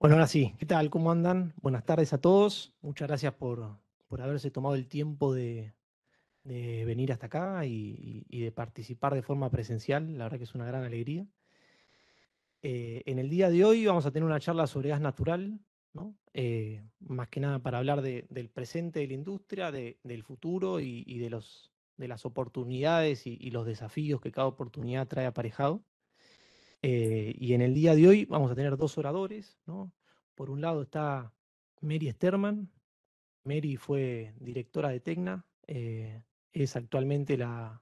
Bueno, ahora sí, ¿qué tal? ¿Cómo andan? Buenas tardes a todos. Muchas gracias por, haberse tomado el tiempo de, venir hasta acá y, de participar de forma presencial. La verdad que es una gran alegría. Eh, en el día de hoy vamos a tener una charla sobre gas natural, ¿no? Eh, más que nada para hablar del presente de la industria, del futuro y, de, los, de las oportunidades y los desafíos que cada oportunidad trae aparejado. Eh, y en el día de hoy vamos a tener dos oradores, Por un lado está Mary Sterman. Mary fue directora de Tecna, eh, es actualmente la,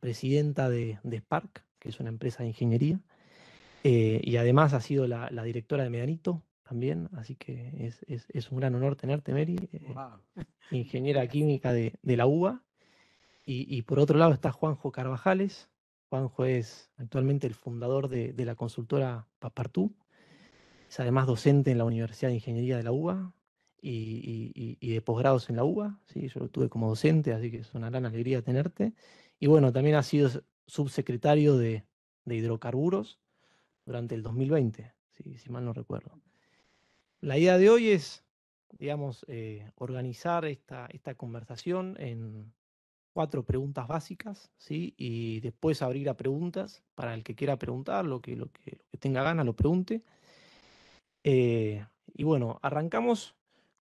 presidenta de, Spark, que es una empresa de ingeniería, eh, y además ha sido la, directora de Medanito también, así que es, un gran honor tenerte, Mary, ingeniera química de, la UBA. Y, y por otro lado está Juanjo Carvajales, Juanjo es actualmente el fundador de, la consultora Papartu. Es además docente en la Universidad de Ingeniería de la UBA y, de posgrados en la UBA. Yo lo tuve como docente, así que es una gran alegría tenerte. Y bueno, también ha sido subsecretario de, hidrocarburos durante el 2020, si mal no recuerdo. La idea de hoy es, digamos, eh, organizar esta, esta conversación en, cuatro preguntas básicas, ¿sí? Y después abrir a preguntas para el que quiera preguntar, lo que, lo que, tenga ganas lo pregunte. Eh, y bueno, arrancamos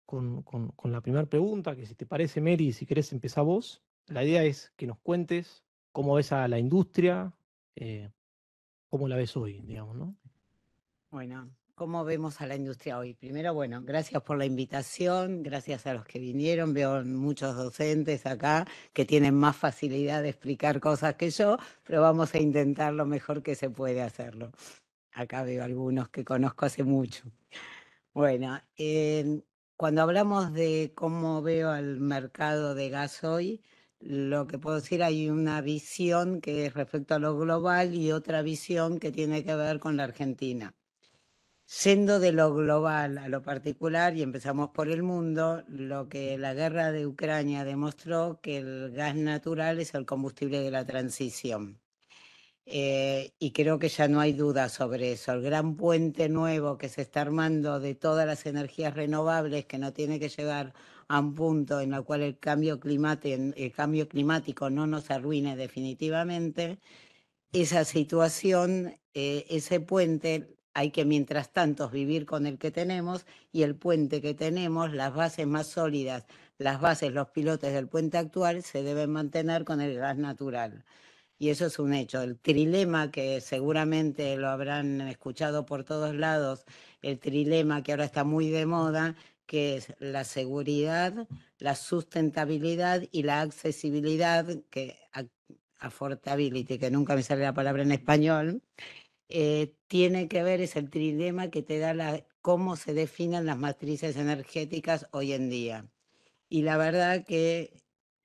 con, la primera pregunta, que si te parece, Mary, si querés empezar vos. La idea es que nos cuentes cómo ves a la industria, eh, cómo la ves hoy, digamos, ¿no? Bueno, cómo vemos a la industria hoy. Primero, bueno, gracias por la invitación, gracias a los que vinieron. Veo muchos docentes acá que tienen más facilidad de explicar cosas que yo, pero vamos a intentar lo mejor que se puede hacerlo. Acá veo algunos que conozco hace mucho. Bueno, eh, cuando hablamos de cómo veo al mercado de gas hoy, lo que puedo decir, hay una visión que es respecto a lo global y otra visión que tiene que ver con la Argentina. Siendo de lo global a lo particular y empezamos por el mundo, lo que la guerra de Ucrania demostró que el gas natural es el combustible de la transición. Eh, y creo que ya no hay duda sobre eso. El gran puente nuevo que se está armando de todas las energías renovables que no tiene que llegar a un punto en el cual el cambio, el cambio climático no nos arruine definitivamente, esa situación, eh, ese puente hay que, mientras tanto, vivir con el que tenemos y el puente que tenemos, las bases más sólidas, las bases, los pilotes del puente actual se deben mantener con el gas natural. Y eso es un hecho. El trilema que seguramente lo habrán escuchado por todos lados, el trilema que ahora está muy de moda, que es la seguridad, la sustentabilidad y la accesibilidad, que affordability, que nunca me sale la palabra en español, eh, tiene que ver, es el trilema que te da la, cómo se definen las matrices energéticas hoy en día. Y la verdad que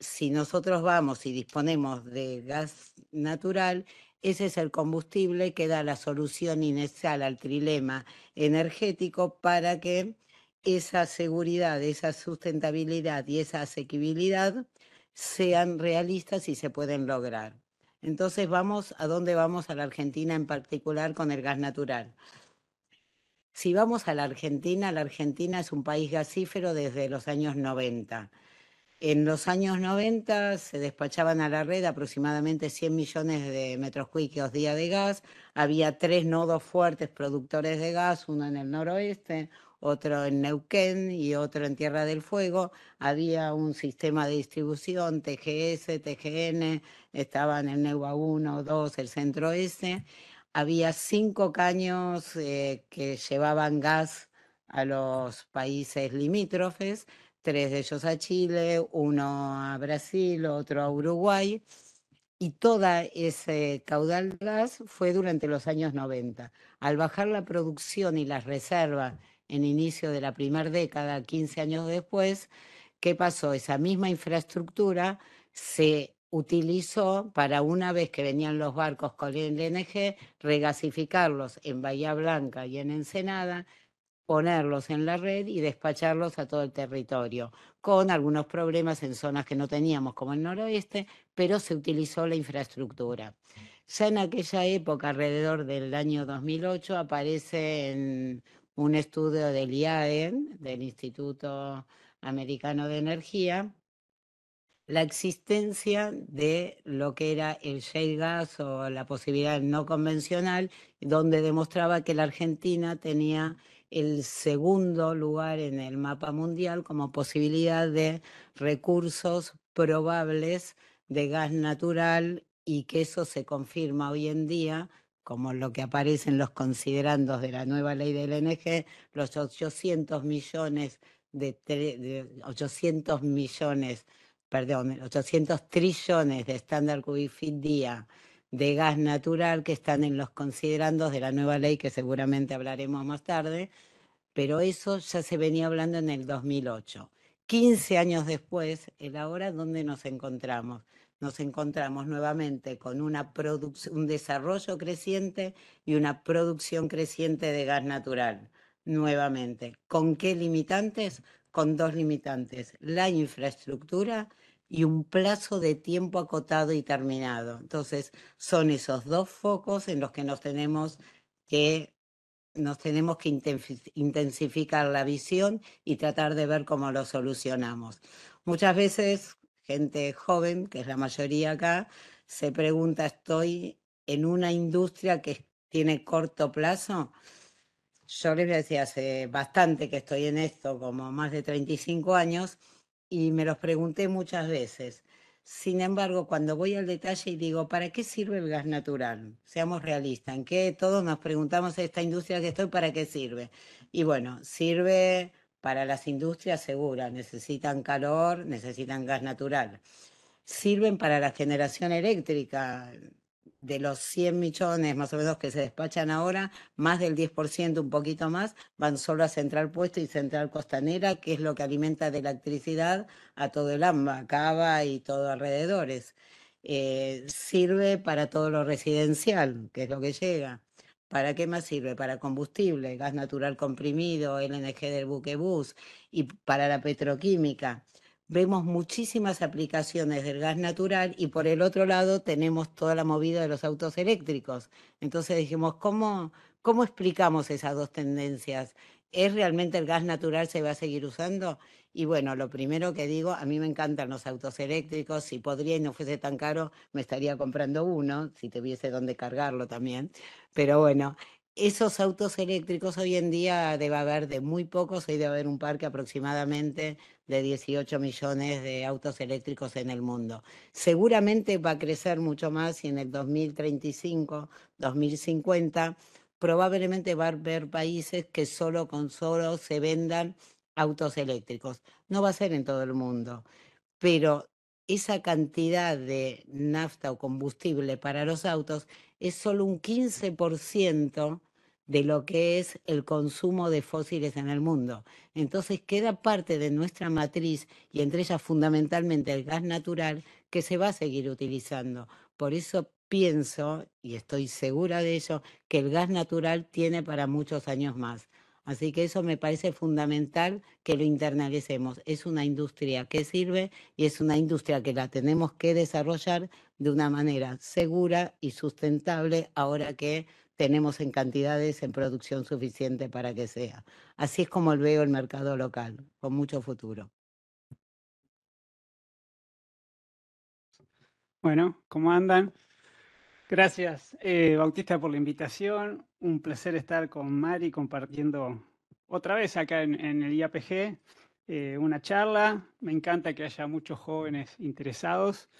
si nosotros vamos y disponemos de gas natural, ese es el combustible que da la solución inicial al trilema energético para que esa seguridad, esa sustentabilidad y esa asequibilidad sean realistas y se pueden lograr. Entonces vamos a dónde vamos a la Argentina en particular con el gas natural. Si vamos a la Argentina, la Argentina es un país gasífero desde los años 90. En los años 90 se despachaban a la red aproximadamente 100 millones de metros cúbicos día de gas. Había tres nodos fuertes productores de gas, uno en el noroeste, otro en Neuquén y otro en Tierra del Fuego. Había un sistema de distribución, TGS, TGN, estaban en Neuva 1, 2, el centro S. Había cinco caños eh, que llevaban gas a los países limítrofes, tres de ellos a Chile, uno a Brasil, otro a Uruguay y toda ese caudal de gas fue durante los años 90. Al bajar la producción y las reservas en inicio de la primera década, 15 años después, ¿qué pasó? Esa misma infraestructura se utilizó para una vez que venían los barcos con el LNG, regasificarlos en Bahía Blanca y en Ensenada, ponerlos en la red y despacharlos a todo el territorio, con algunos problemas en zonas que no teníamos, como el noroeste, pero se utilizó la infraestructura. Ya en aquella época, alrededor del año 2008, aparece en un estudio del IAEN, del Instituto Americano de Energía, la existencia de lo que era el shale gas o la posibilidad no convencional, donde demostraba que la Argentina tenía el segundo lugar en el mapa mundial como posibilidad de recursos probables de gas natural y que eso se confirma hoy en día como lo que aparece en los considerandos de la nueva ley del NG, los 800 millones de, 800 millones, perdón, 800 trillones de estándar cubic feet día de gas natural que están en los considerandos de la nueva ley que seguramente hablaremos más tarde, pero eso ya se venía hablando en el 2008. 15 años después, el ahora, donde nos encontramos? nos encontramos nuevamente con una un desarrollo creciente y una producción creciente de gas natural, nuevamente. ¿Con qué limitantes? Con dos limitantes, la infraestructura y un plazo de tiempo acotado y terminado. Entonces, son esos dos focos en los que nos tenemos que nos tenemos que intensificar la visión y tratar de ver cómo lo solucionamos. Muchas veces gente joven, que es la mayoría acá, se pregunta, ¿estoy en una industria que tiene corto plazo? Yo les decía, hace bastante que estoy en esto, como más de 35 años, y me los pregunté muchas veces. Sin embargo, cuando voy al detalle y digo, ¿para qué sirve el gas natural? Seamos realistas, en qué todos nos preguntamos esta industria que estoy, ¿para qué sirve? Y bueno, sirve para las industrias seguras, necesitan calor, necesitan gas natural. Sirven para la generación eléctrica. De los 100 millones más o menos que se despachan ahora, más del 10%, un poquito más, van solo a Central Puesto y Central Costanera, que es lo que alimenta de electricidad a todo el AMBA, Cava y todo alrededores. Eh, sirve para todo lo residencial, que es lo que llega ¿Para qué más sirve? Para combustible, gas natural comprimido, LNG del buque bus y para la petroquímica. Vemos muchísimas aplicaciones del gas natural y por el otro lado tenemos toda la movida de los autos eléctricos. Entonces dijimos, ¿cómo, cómo explicamos esas dos tendencias? ¿Es realmente el gas natural se va a seguir usando? Y bueno, lo primero que digo, a mí me encantan los autos eléctricos, si podría y no fuese tan caro, me estaría comprando uno, si tuviese donde cargarlo también. Pero bueno, esos autos eléctricos hoy en día debe haber de muy pocos, hoy debe haber un parque aproximadamente de 18 millones de autos eléctricos en el mundo. Seguramente va a crecer mucho más y en el 2035, 2050, probablemente va a haber países que solo con solo se vendan autos eléctricos. No va a ser en todo el mundo, pero esa cantidad de nafta o combustible para los autos es solo un 15% de lo que es el consumo de fósiles en el mundo. Entonces queda parte de nuestra matriz y entre ellas fundamentalmente el gas natural que se va a seguir utilizando. Por eso pienso, y estoy segura de ello, que el gas natural tiene para muchos años más. Así que eso me parece fundamental que lo internalicemos. Es una industria que sirve y es una industria que la tenemos que desarrollar de una manera segura y sustentable ahora que tenemos en cantidades, en producción suficiente para que sea. Así es como veo el mercado local, con mucho futuro. Bueno, ¿cómo andan? Gracias, eh, Bautista, por la invitación un placer estar con Mari compartiendo otra vez acá en, el IAPG eh, una charla. Me encanta que haya muchos jóvenes interesados.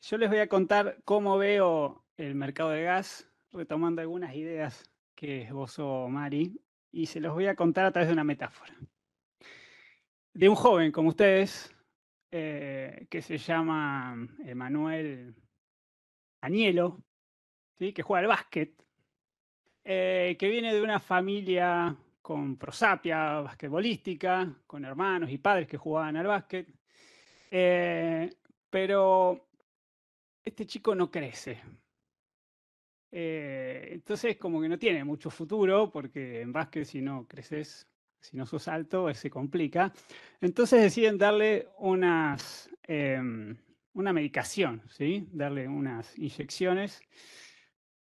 Yo les voy a contar cómo veo el mercado de gas, retomando algunas ideas que esbozó Mari, y se los voy a contar a través de una metáfora. De un joven como ustedes, eh, que se llama Emanuel Añelo, ¿sí? que juega al básquet eh, que viene de una familia con prosapia basquetbolística, con hermanos y padres que jugaban al básquet. Eh, pero este chico no crece. Eh, entonces, como que no tiene mucho futuro, porque en básquet, si no creces, si no sos alto, se complica. Entonces deciden darle unas, em, una medicación, ¿sí? Darle unas inyecciones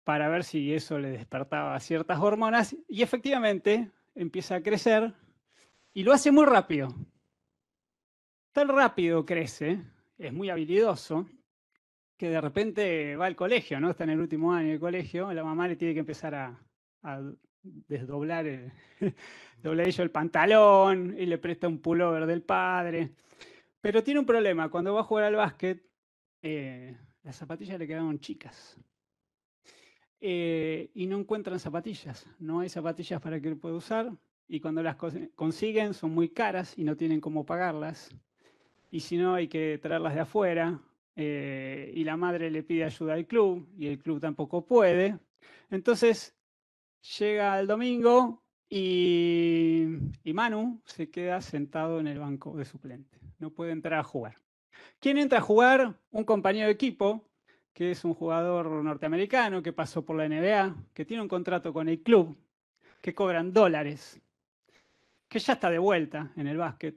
para ver si eso le despertaba ciertas hormonas y efectivamente empieza a crecer y lo hace muy rápido. Tan rápido crece, es muy habilidoso, que de repente va al colegio, ¿no? Está en el último año del colegio, la mamá le tiene que empezar a, desdoblar el, el pantalón y le presta un pullover del padre. Pero tiene un problema, cuando va a jugar al básquet, eh, las zapatillas le quedaron chicas. Eh, y no encuentran zapatillas. No hay zapatillas para que él pueda usar y cuando las consiguen son muy caras y no tienen cómo pagarlas. Y si no, hay que traerlas de afuera. Eh, y la madre le pide ayuda al club y el club tampoco puede. Entonces llega el domingo y, y Manu se queda sentado en el banco de suplente. No puede entrar a jugar. ¿Quién entra a jugar? Un compañero de equipo que es un jugador norteamericano que pasó por la NBA, que tiene un contrato con el club, que cobran dólares, que ya está de vuelta en el básquet,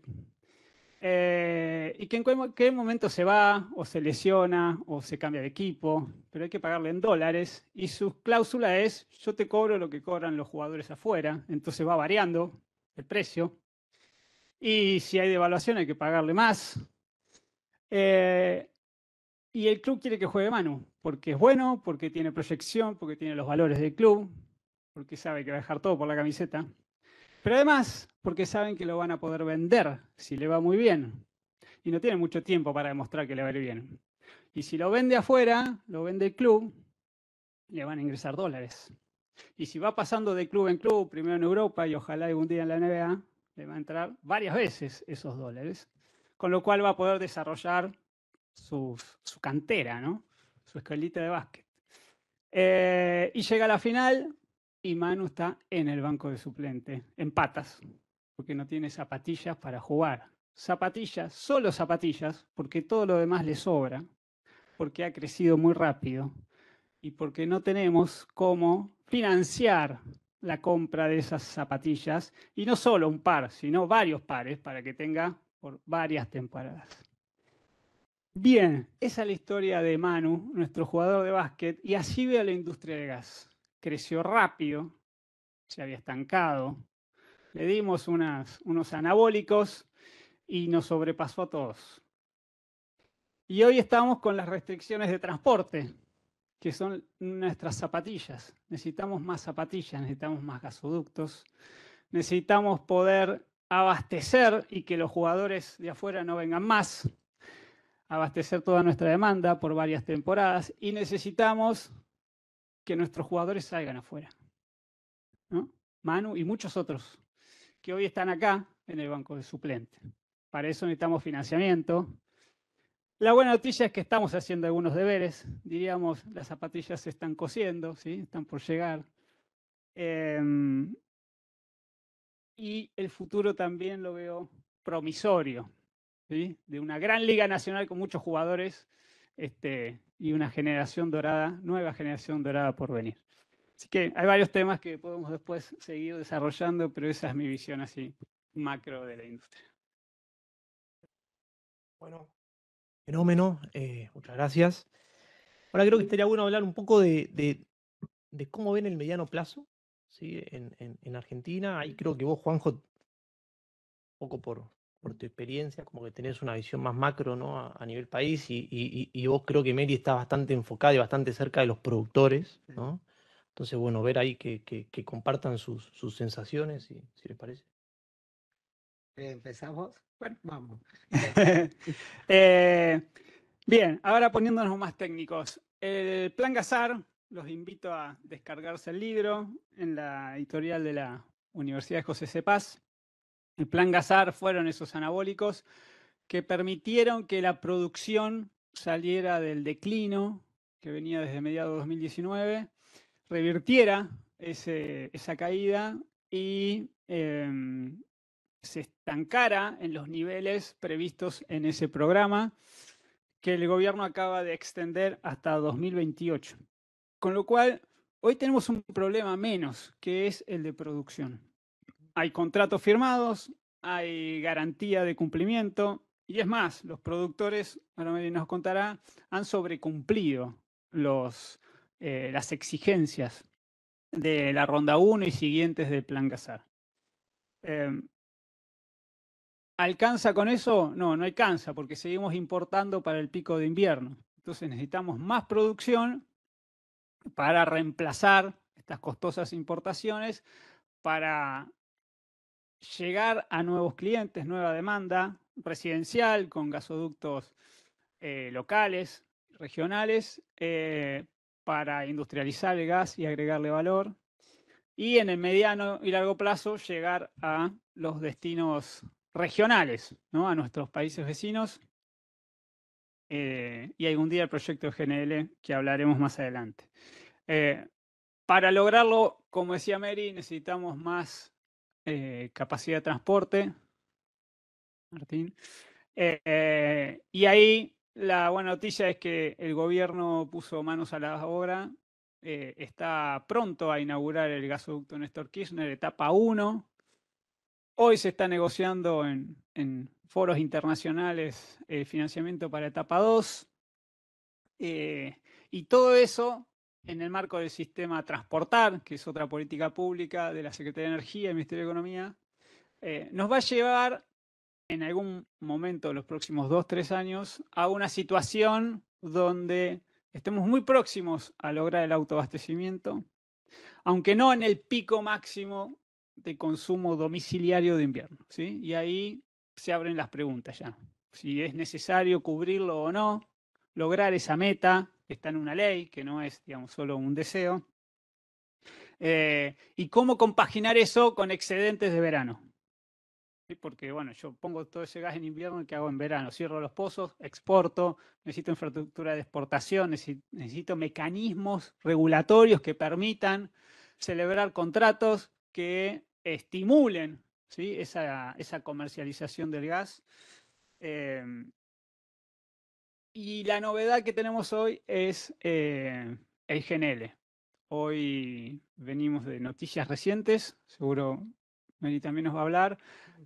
eh, y que en qué momento se va o se lesiona o se cambia de equipo, pero hay que pagarle en dólares y su cláusula es yo te cobro lo que cobran los jugadores afuera, entonces va variando el precio. Y si hay devaluación hay que pagarle más. Eh, y el club quiere que juegue Manu, porque es bueno, porque tiene proyección, porque tiene los valores del club, porque sabe que va a dejar todo por la camiseta. Pero además, porque saben que lo van a poder vender si le va muy bien. Y no tiene mucho tiempo para demostrar que le va bien. Y si lo vende afuera, lo vende el club, le van a ingresar dólares. Y si va pasando de club en club, primero en Europa y ojalá algún día en la NBA, le va a entrar varias veces esos dólares. Con lo cual va a poder desarrollar su, cantera, ¿no? Su escalita de básquet. Eh, y llega a la final y Manu está en el banco de suplente, en patas, porque no tiene zapatillas para jugar. Zapatillas, solo zapatillas, porque todo lo demás le sobra, porque ha crecido muy rápido y porque no tenemos cómo financiar la compra de esas zapatillas, y no solo un par, sino varios pares para que tenga por varias temporadas. Bien, esa es la historia de Manu, nuestro jugador de básquet, y así ve a la industria del gas. Creció rápido, se había estancado, le dimos unos anabólicos y nos sobrepasó a todos. Y hoy estamos con las restricciones de transporte, que son nuestras zapatillas. Necesitamos más zapatillas, necesitamos más gasoductos, necesitamos poder abastecer y que los jugadores de afuera no vengan más abastecer toda nuestra demanda por varias temporadas y necesitamos que nuestros jugadores salgan afuera. Manu y muchos otros que hoy están acá en el banco de suplente. Para eso necesitamos financiamiento. La buena noticia es que estamos haciendo algunos deberes. Diríamos, las zapatillas se están cosiendo, ¿sí? están por llegar. Em, y el futuro también lo veo promisorio de una gran liga nacional con muchos jugadores este, y una generación dorada, nueva generación dorada por venir. Así que hay varios temas que podemos después seguir desarrollando, pero esa es mi visión así macro de la industria. Bueno, fenómeno, eh, muchas gracias. Ahora creo que estaría bueno hablar un poco de, de, cómo ven el mediano plazo ¿sí? en, en, en Argentina. Ahí creo que vos, Juanjo, un poco por, por tu experiencia, como que tenés una visión más macro ¿no? a, nivel país y, vos creo que Meri está bastante enfocada y bastante cerca de los productores, ¿no? Entonces, bueno, ver ahí que, que, compartan sus, sus sensaciones, si, si les parece. ¿Empezamos? Bueno, vamos. Eh, bien, ahora poniéndonos más técnicos. El Plan Gazar, los invito a descargarse el libro en la editorial de la Universidad José C. El plan Gazar fueron esos anabólicos que permitieron que la producción saliera del declino que venía desde mediados de 2019, revirtiera esa caída y em, se estancara en los niveles previstos en ese programa que el gobierno acaba de extender hasta 2028. Con lo cual, hoy tenemos un problema menos, que es el de producción. Hay contratos firmados, hay garantía de cumplimiento y es más, los productores, ahora nos contará, han sobrecumplido los, eh, las exigencias de la ronda 1 y siguientes del Plan Casar. Em, ¿Alcanza con eso? No, no alcanza, porque seguimos importando para el pico de invierno. Entonces necesitamos más producción para reemplazar estas costosas importaciones, para llegar a nuevos clientes, nueva demanda residencial con gasoductos eh, locales, regionales, eh, para industrializar el gas y agregarle valor. Y en el mediano y largo plazo llegar a los destinos regionales, a nuestros países vecinos. Eh, y algún día el proyecto GNL que hablaremos más adelante. para lograrlo, como decía Mary, necesitamos más eh, capacidad de transporte. Martín. Eh, y ahí la buena noticia es que el gobierno puso manos a la obra. Eh, está pronto a inaugurar el gasoducto Néstor Kirchner, etapa 1. Hoy se está negociando en, foros internacionales financiamiento para etapa 2. y todo eso en el marco del sistema Transportar, que es otra política pública de la Secretaría de Energía y Ministerio de Economía, eh, nos va a llevar en algún momento, los próximos dos, tres años, a una situación donde estemos muy próximos a lograr el autoabastecimiento, aunque no en el pico máximo de consumo domiciliario de invierno. ¿sí? Y ahí se abren las preguntas ya. Si es necesario cubrirlo o no, lograr esa meta, está en una ley, que no es, digamos, solo un deseo. Eh, y cómo compaginar eso con excedentes de verano. Porque, bueno, yo pongo todo ese gas en invierno, y ¿qué hago en verano? Cierro los pozos, exporto, necesito infraestructura de exportación, necesito mecanismos regulatorios que permitan celebrar contratos que estimulen esa, esa comercialización del gas. Eh, y la novedad que tenemos hoy es eh, el GNL. Hoy venimos de noticias recientes, seguro Meli también nos va a hablar,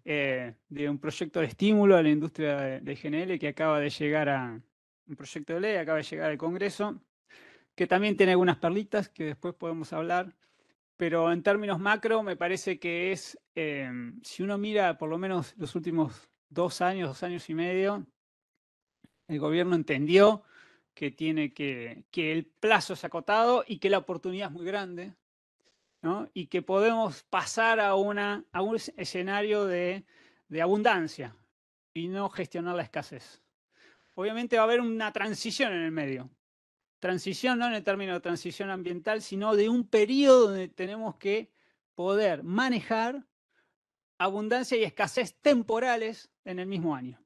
eh, de un proyecto de estímulo a la industria del GNL que acaba de llegar a un proyecto de ley, acaba de llegar al Congreso, que también tiene algunas perlitas que después podemos hablar. Pero en términos macro, me parece que es, eh, si uno mira por lo menos los últimos dos años, dos años y medio, el gobierno entendió que tiene que, que el plazo es acotado y que la oportunidad es muy grande, Y que podemos pasar a, una, a un escenario de, de abundancia y no gestionar la escasez. Obviamente va a haber una transición en el medio. Transición no en el término de transición ambiental, sino de un periodo donde tenemos que poder manejar abundancia y escasez temporales en el mismo año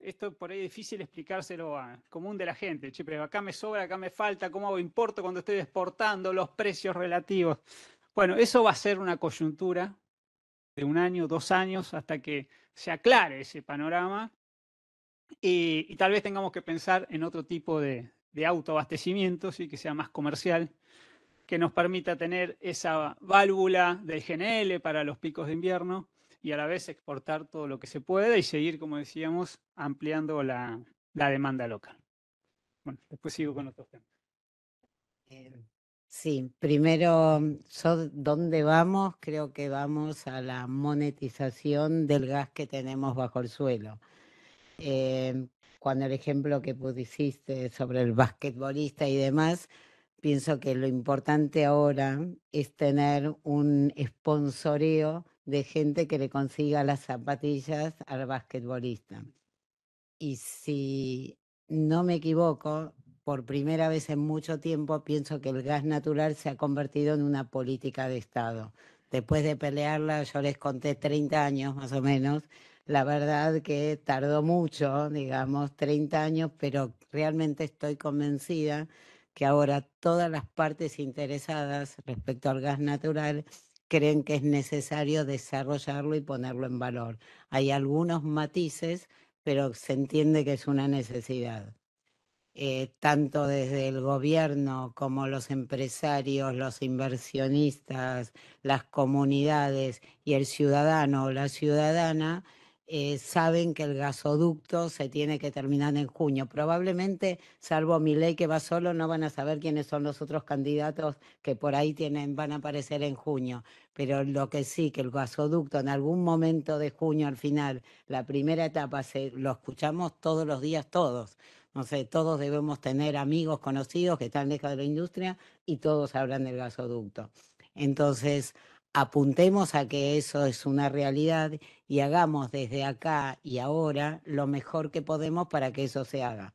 esto por ahí es difícil explicárselo a común de la gente. Che, pero acá me sobra, acá me falta, ¿cómo hago importo cuando estoy exportando los precios relativos? Bueno, eso va a ser una coyuntura de un año, dos años, hasta que se aclare ese panorama y, tal vez tengamos que pensar en otro tipo de, autoabastecimiento, ¿sí? que sea más comercial, que nos permita tener esa válvula del GNL para los picos de invierno y a la vez exportar todo lo que se pueda y seguir, como decíamos, ampliando la, la demanda local. Bueno, después sigo con otros temas. Em, sí, primero, ¿dónde vamos? Creo que vamos a la monetización del gas que tenemos bajo el suelo. Em, cuando el ejemplo que pusiste sobre el basquetbolista y demás, pienso que lo importante ahora es tener un sponsoreo de gente que le consiga las zapatillas al basquetbolista. Y si no me equivoco, por primera vez en mucho tiempo pienso que el gas natural se ha convertido en una política de Estado. Después de pelearla, yo les conté 30 años más o menos, la verdad que tardó mucho, digamos, 30 años, pero realmente estoy convencida que ahora todas las partes interesadas respecto al gas natural creen que es necesario desarrollarlo y ponerlo en valor. Hay algunos matices, pero se entiende que es una necesidad. Eh, tanto desde el gobierno como los empresarios, los inversionistas, las comunidades y el ciudadano o la ciudadana, eh, saben que el gasoducto se tiene que terminar en junio. Probablemente, salvo mi ley que va solo, no van a saber quiénes son los otros candidatos que por ahí tienen, van a aparecer en junio. Pero lo que sí, que el gasoducto en algún momento de junio, al final, la primera etapa, se, lo escuchamos todos los días todos. No sé, todos debemos tener amigos conocidos que están lejos de la industria y todos hablan del gasoducto. Entonces, apuntemos a que eso es una realidad y hagamos desde acá y ahora lo mejor que podemos para que eso se haga.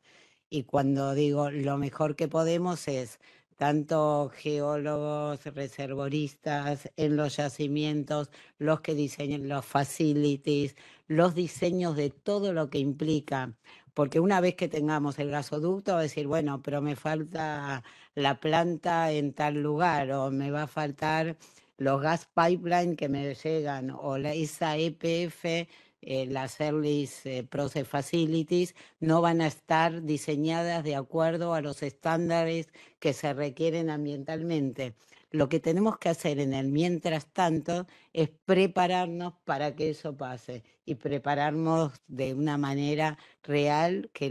Y cuando digo lo mejor que podemos es tanto geólogos, reservoristas en los yacimientos, los que diseñen los facilities, los diseños de todo lo que implica. Porque una vez que tengamos el gasoducto, decir, bueno, pero me falta la planta en tal lugar o me va a faltar los gas pipeline que me llegan o la, esa EPF eh, las Service eh, Process Facilities no van a estar diseñadas de acuerdo a los estándares que se requieren ambientalmente. Lo que tenemos que hacer en el mientras tanto es prepararnos para que eso pase y prepararnos de una manera real que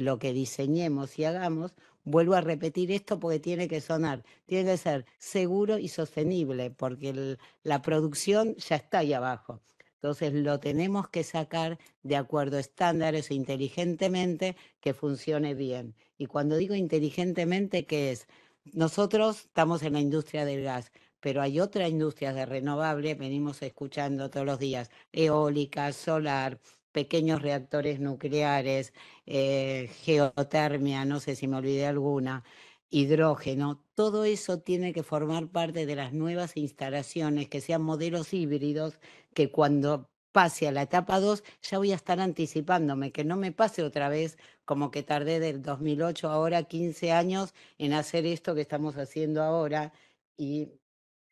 lo que diseñemos y hagamos vuelvo a repetir esto porque tiene que sonar, tiene que ser seguro y sostenible, porque la producción ya está ahí abajo. Entonces lo tenemos que sacar de acuerdo a estándares e inteligentemente que funcione bien. Y cuando digo inteligentemente, ¿qué es? Nosotros estamos en la industria del gas, pero hay otras industrias de renovables, venimos escuchando todos los días, eólica, solar, pequeños reactores nucleares, eh, geotermia, no sé si me olvidé alguna, hidrógeno, todo eso tiene que formar parte de las nuevas instalaciones, que sean modelos híbridos, que cuando pase a la etapa 2 ya voy a estar anticipándome, que no me pase otra vez como que tardé del 2008 ahora 15 años en hacer esto que estamos haciendo ahora y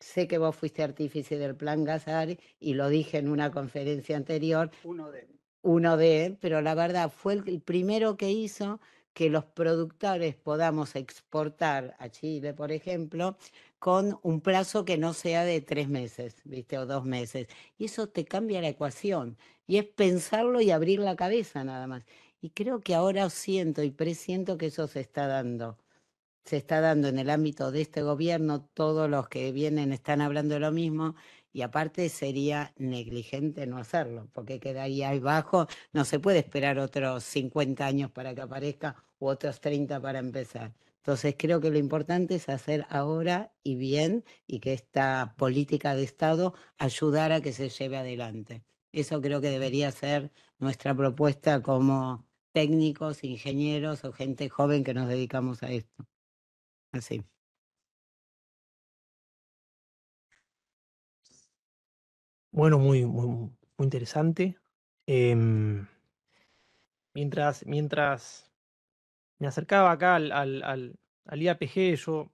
sé que vos fuiste artífice del plan Gazar y lo dije en una conferencia anterior. Uno de uno de pero la verdad fue el primero que hizo que los productores podamos exportar a Chile, por ejemplo, con un plazo que no sea de tres meses, ¿viste? O dos meses. Y eso te cambia la ecuación. Y es pensarlo y abrir la cabeza nada más. Y creo que ahora siento y presiento que eso se está dando. Se está dando en el ámbito de este gobierno, todos los que vienen están hablando de lo mismo, y aparte sería negligente no hacerlo, porque quedaría ahí bajo, no se puede esperar otros 50 años para que aparezca u otros 30 para empezar. Entonces creo que lo importante es hacer ahora y bien y que esta política de Estado ayudara a que se lleve adelante. Eso creo que debería ser nuestra propuesta como técnicos, ingenieros o gente joven que nos dedicamos a esto. Así. bueno, muy, muy, muy interesante. Em, mientras, mientras me acercaba acá al, al, al, IAPG, yo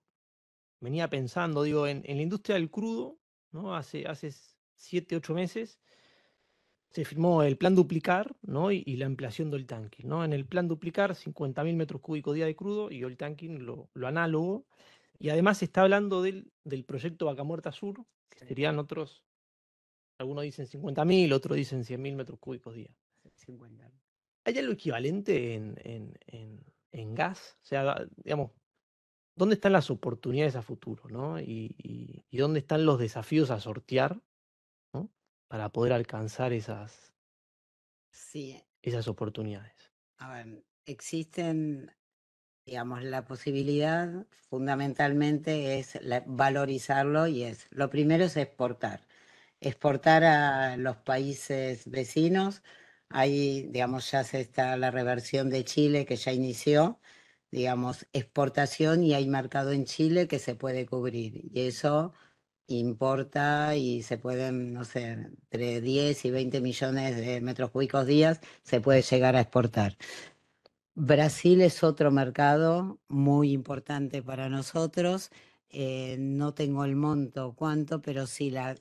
venía pensando, digo, en, la industria del crudo, ¿no? Hace, hace siete, ocho meses se firmó el plan duplicar ¿no? y, la ampliación del tanque. ¿no? En el plan duplicar 50.000 metros cúbicos día de crudo y el tanque lo, lo análogo. Y además se está hablando del, del proyecto Vaca Muerta Sur, que serían otros algunos dicen 50.000, otros dicen 100.000 metros cúbicos día. ¿Hay algo equivalente en, gas? O sea, digamos, ¿dónde están las oportunidades a futuro? ¿no? Y, dónde están los desafíos a sortear para poder alcanzar esas, eh. esas oportunidades? A ver, existen, digamos, la posibilidad fundamentalmente es valorizarlo y es, lo primero es exportar exportar a los países vecinos. Ahí, digamos, ya se está la reversión de Chile que ya inició, digamos, exportación y hay mercado en Chile que se puede cubrir. Y eso importa y se pueden, no sé, entre 10 y 20 millones de metros cúbicos días se puede llegar a exportar. Brasil es otro mercado muy importante para nosotros. Eh, no tengo el monto cuánto, pero sí la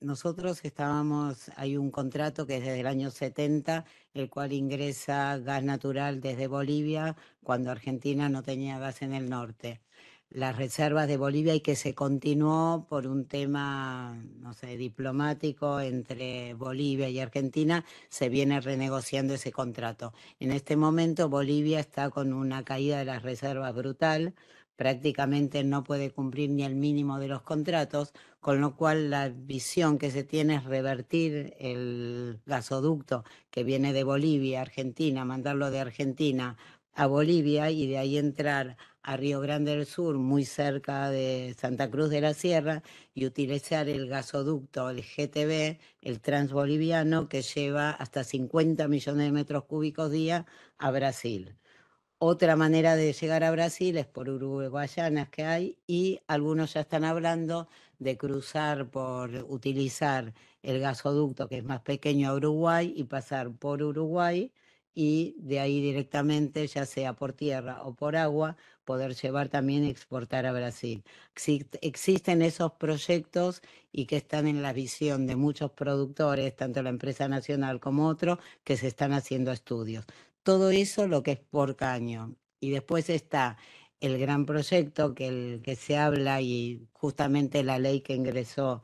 nosotros estábamos, hay un contrato que es desde el año 70, el cual ingresa gas natural desde Bolivia cuando Argentina no tenía gas en el norte. Las reservas de Bolivia y que se continuó por un tema, no sé, diplomático entre Bolivia y Argentina, se viene renegociando ese contrato. En este momento Bolivia está con una caída de las reservas brutal prácticamente no puede cumplir ni el mínimo de los contratos, con lo cual la visión que se tiene es revertir el gasoducto que viene de Bolivia, Argentina, mandarlo de Argentina a Bolivia y de ahí entrar a Río Grande del Sur, muy cerca de Santa Cruz de la Sierra, y utilizar el gasoducto, el GTB, el transboliviano, que lleva hasta 50 millones de metros cúbicos día a Brasil. Otra manera de llegar a Brasil es por Uruguayanas que hay y algunos ya están hablando de cruzar por utilizar el gasoducto que es más pequeño a Uruguay y pasar por Uruguay y de ahí directamente, ya sea por tierra o por agua, poder llevar también y exportar a Brasil. Existen esos proyectos y que están en la visión de muchos productores, tanto la empresa nacional como otro, que se están haciendo estudios todo eso lo que es por caño. Y después está el gran proyecto que, el, que se habla y justamente la ley que ingresó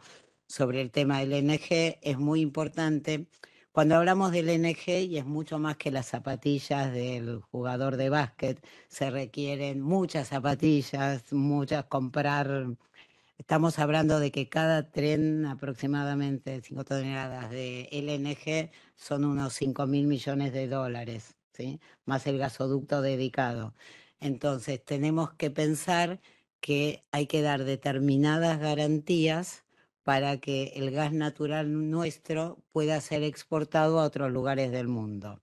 sobre el tema del NG es muy importante. Cuando hablamos del LNG, y es mucho más que las zapatillas del jugador de básquet, se requieren muchas zapatillas, muchas comprar. Estamos hablando de que cada tren, aproximadamente 5 toneladas de LNG, son unos 5 mil millones de dólares más el gasoducto dedicado. Entonces, tenemos que pensar que hay que dar determinadas garantías para que el gas natural nuestro pueda ser exportado a otros lugares del mundo.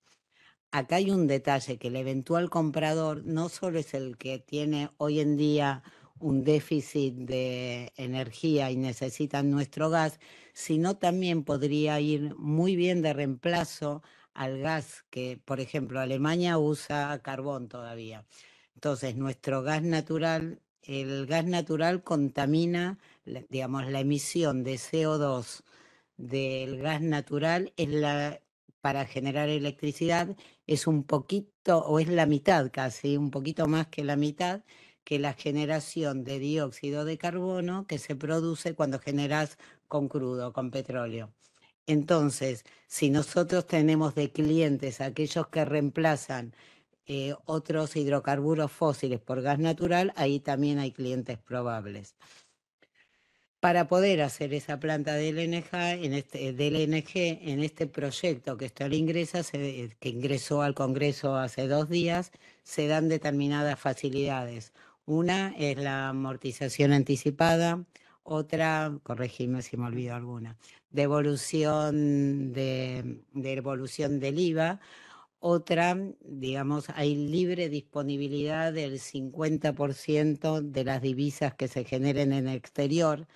Acá hay un detalle, que el eventual comprador no solo es el que tiene hoy en día un déficit de energía y necesita nuestro gas, sino también podría ir muy bien de reemplazo al gas, que por ejemplo Alemania usa carbón todavía. Entonces, nuestro gas natural, el gas natural contamina, digamos, la emisión de CO2 del gas natural para generar electricidad es un poquito o es la mitad casi, un poquito más que la mitad que la generación de dióxido de carbono que se produce cuando generas con crudo, con petróleo. Entonces, si nosotros tenemos de clientes aquellos que reemplazan eh, otros hidrocarburos fósiles por gas natural, ahí también hay clientes probables. Para poder hacer esa planta de LNG, en este, LNG, en este proyecto que está que ingresó al Congreso hace dos días, se dan determinadas facilidades. Una es la amortización anticipada, otra, corregime si me olvido alguna, devolución de, de evolución del IVA, otra, digamos, hay libre disponibilidad del 50% de las divisas que se generen en el exterior.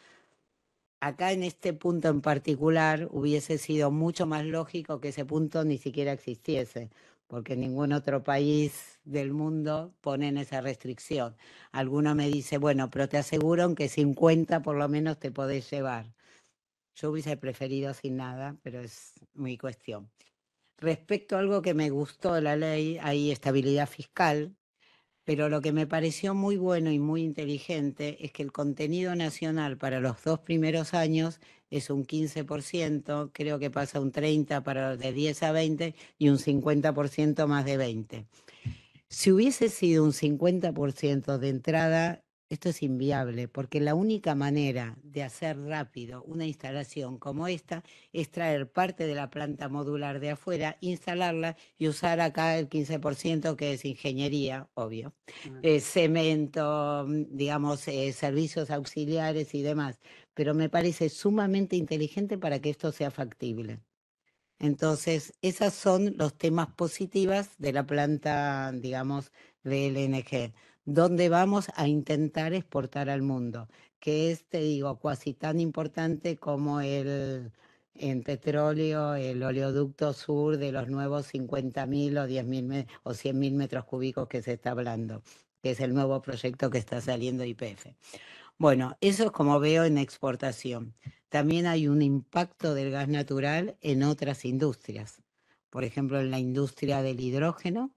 Acá en este punto en particular hubiese sido mucho más lógico que ese punto ni siquiera existiese, porque ningún otro país del mundo pone esa restricción. Alguno me dice, bueno, pero te aseguro que 50 por lo menos te podés llevar. Yo hubiese preferido sin nada, pero es mi cuestión. Respecto a algo que me gustó de la ley, hay estabilidad fiscal, pero lo que me pareció muy bueno y muy inteligente es que el contenido nacional para los dos primeros años es un 15%, creo que pasa un 30% para los de 10 a 20 y un 50% más de 20. Si hubiese sido un 50% de entrada, esto es inviable, porque la única manera de hacer rápido una instalación como esta es traer parte de la planta modular de afuera, instalarla y usar acá el 15% que es ingeniería, obvio, eh, cemento, mm, digamos, eh, servicios auxiliares y demás. Pero me parece sumamente inteligente para que esto sea factible. Entonces, esos son los temas positivos de la planta, digamos, de LNG. ¿Dónde vamos a intentar exportar al mundo, que es, te digo, casi tan importante como el en petróleo, el oleoducto sur de los nuevos 50.000 o 10.000 o 100.000 metros cúbicos que se está hablando, que es el nuevo proyecto que está saliendo IPF. Bueno, eso es como veo en exportación. También hay un impacto del gas natural en otras industrias. Por ejemplo, en la industria del hidrógeno,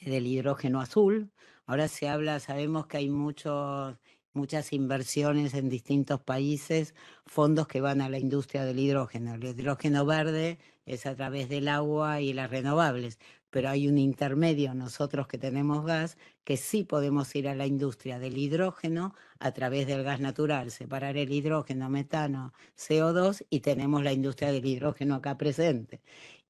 del hidrógeno azul, Ahora se habla, sabemos que hay muchos muchas inversiones en distintos países, fondos que van a la industria del hidrógeno. El hidrógeno verde es a través del agua y las renovables, pero hay un intermedio, nosotros que tenemos gas, que sí podemos ir a la industria del hidrógeno a través del gas natural, separar el hidrógeno, metano, CO2 y tenemos la industria del hidrógeno acá presente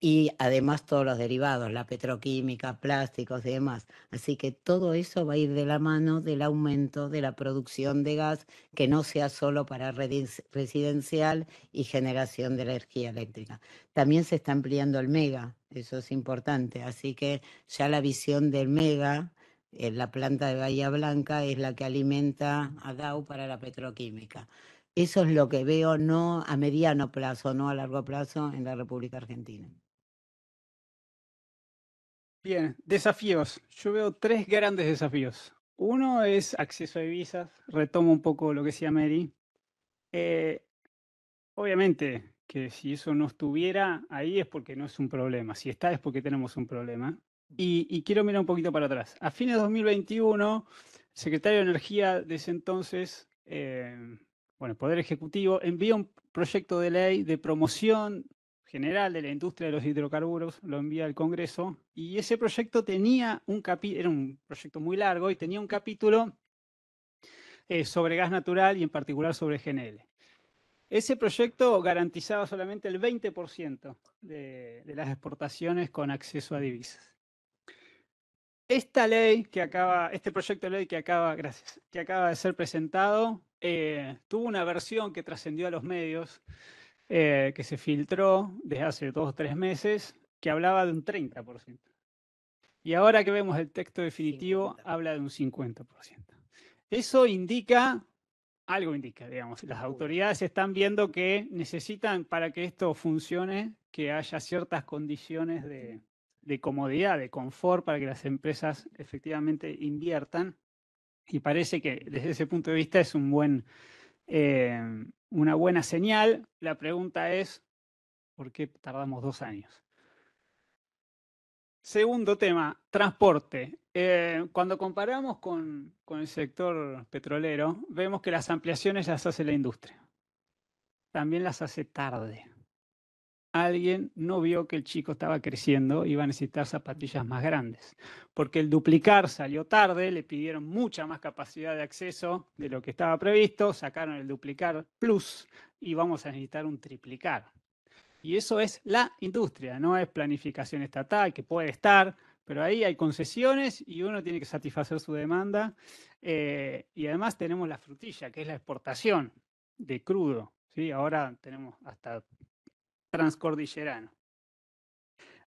y además todos los derivados, la petroquímica, plásticos y demás. Así que todo eso va a ir de la mano del aumento de la producción de gas que no sea solo para residencial y generación de energía eléctrica. También se está ampliando el mega, eso es importante, así que ya la visión del mega en la planta de Bahía Blanca es la que alimenta a Dow para la petroquímica. Eso es lo que veo no a mediano plazo, no a largo plazo en la República Argentina. Bien, desafíos. Yo veo tres grandes desafíos. Uno es acceso a visas. Retomo un poco lo que decía Mary. Eh, obviamente que si eso no estuviera ahí es porque no es un problema. Si está es porque tenemos un problema. Y, quiero mirar un poquito para atrás. A fines de 2021, el secretario de Energía de ese entonces, eh, bueno, el Poder Ejecutivo, envía un proyecto de ley de promoción general de la industria de los hidrocarburos, lo envía al Congreso, y ese proyecto tenía un capítulo, era un proyecto muy largo y tenía un capítulo eh, sobre gas natural y en particular sobre GNL. Ese proyecto garantizaba solamente el 20% de, las exportaciones con acceso a divisas. Esta ley que acaba, este proyecto de ley que acaba, gracias, que acaba de ser presentado, eh, tuvo una versión que trascendió a los medios, eh, que se filtró desde hace dos o tres meses, que hablaba de un 30%. Y ahora que vemos el texto definitivo, habla de un 50%. Eso indica, algo indica, digamos, las autoridades están viendo que necesitan para que esto funcione, que haya ciertas condiciones de, comodidad, de confort para que las empresas efectivamente inviertan. Y parece que desde ese punto de vista es un buen, eh, una buena señal. La pregunta es, ¿por qué tardamos dos años? Segundo tema, transporte. Eh, cuando comparamos con, con, el sector petrolero, vemos que las ampliaciones las hace la industria. También las hace tarde alguien no vio que el chico estaba creciendo, iba a necesitar zapatillas más grandes, porque el duplicar salió tarde, le pidieron mucha más capacidad de acceso de lo que estaba previsto, sacaron el duplicar plus y vamos a necesitar un triplicar. Y eso es la industria, no es planificación estatal, que puede estar, pero ahí hay concesiones y uno tiene que satisfacer su demanda. Eh, y además tenemos la frutilla, que es la exportación de crudo. ¿sí? Ahora tenemos hasta transcordillerano.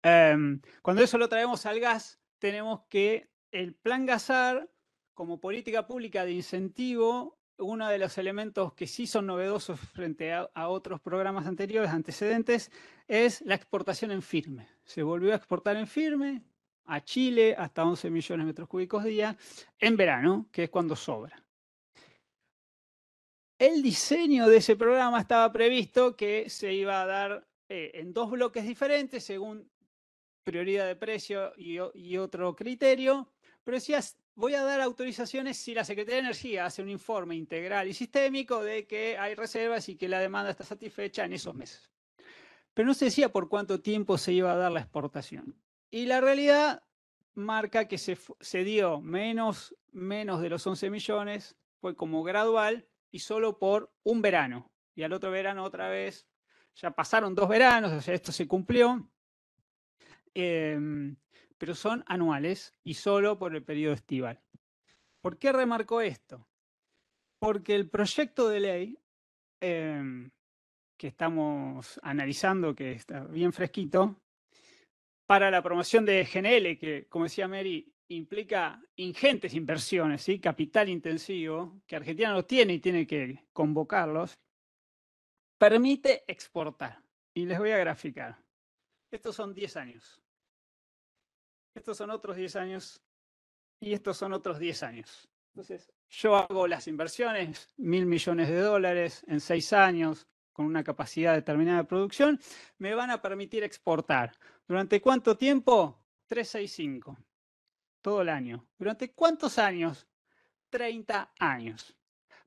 Em, cuando eso lo traemos al gas, tenemos que el plan gasar, como política pública de incentivo, uno de los elementos que sí son novedosos frente a, a, otros programas anteriores, antecedentes, es la exportación en firme. Se volvió a exportar en firme a Chile hasta 11 millones de metros cúbicos día en verano, que es cuando sobra. El diseño de ese programa estaba previsto que se iba a dar eh, en dos bloques diferentes según prioridad de precio y, otro criterio, pero decías, voy a dar autorizaciones si la Secretaría de Energía hace un informe integral y sistémico de que hay reservas y que la demanda está satisfecha en esos meses. Pero no se decía por cuánto tiempo se iba a dar la exportación. Y la realidad marca que se, dio menos, menos de los 11 millones, fue como gradual y solo por un verano. Y al otro verano otra vez ya pasaron dos veranos, o sea, esto se cumplió, em, pero son anuales y solo por el periodo estival. ¿Por qué remarco esto? Porque el proyecto de ley em, que estamos analizando, que está bien fresquito, para la promoción de GNL, que como decía Mary, implica ingentes inversiones, capital intensivo, que Argentina no tiene y tiene que convocarlos, permite exportar. Y les voy a graficar. Estos son 10 años. Estos son otros 10 años. Y estos son otros 10 años. Entonces, yo hago las inversiones, mil millones de dólares en 6 años, con una capacidad determinada de producción, me van a permitir exportar. ¿Durante cuánto tiempo? 365. Todo el año. ¿Durante cuántos años? 30 años.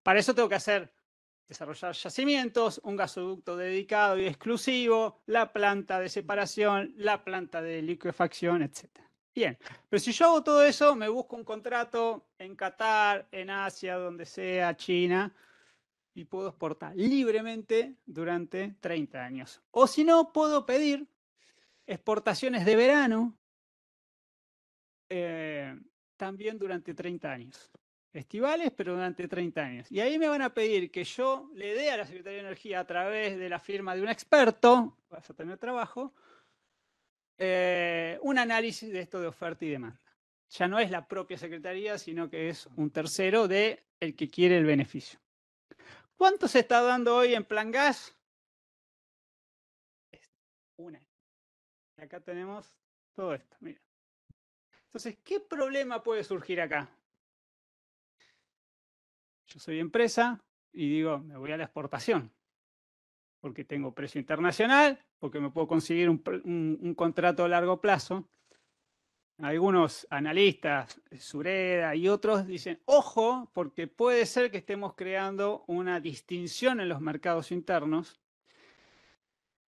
Para eso tengo que hacer desarrollar yacimientos, un gasoducto dedicado y exclusivo, la planta de separación, la planta de liquefacción, etc. Bien, pero si yo hago todo eso, me busco un contrato en Qatar, en Asia, donde sea, China, y puedo exportar libremente durante 30 años. O si no, puedo pedir exportaciones de verano eh, también durante 30 años estivales, pero durante 30 años. Y ahí me van a pedir que yo le dé a la Secretaría de Energía a través de la firma de un experto, vas a tener trabajo, eh, un análisis de esto de oferta y demanda. Ya no es la propia Secretaría, sino que es un tercero de el que quiere el beneficio. ¿Cuánto se está dando hoy en plan gas? Una. Acá tenemos todo esto, mira. Entonces, ¿qué problema puede surgir acá? yo soy empresa y digo, me voy a la exportación, porque tengo precio internacional, porque me puedo conseguir un, contrato a largo plazo. Algunos analistas, eh, Sureda y otros, dicen, ojo, porque puede ser que estemos creando una distinción en los mercados internos,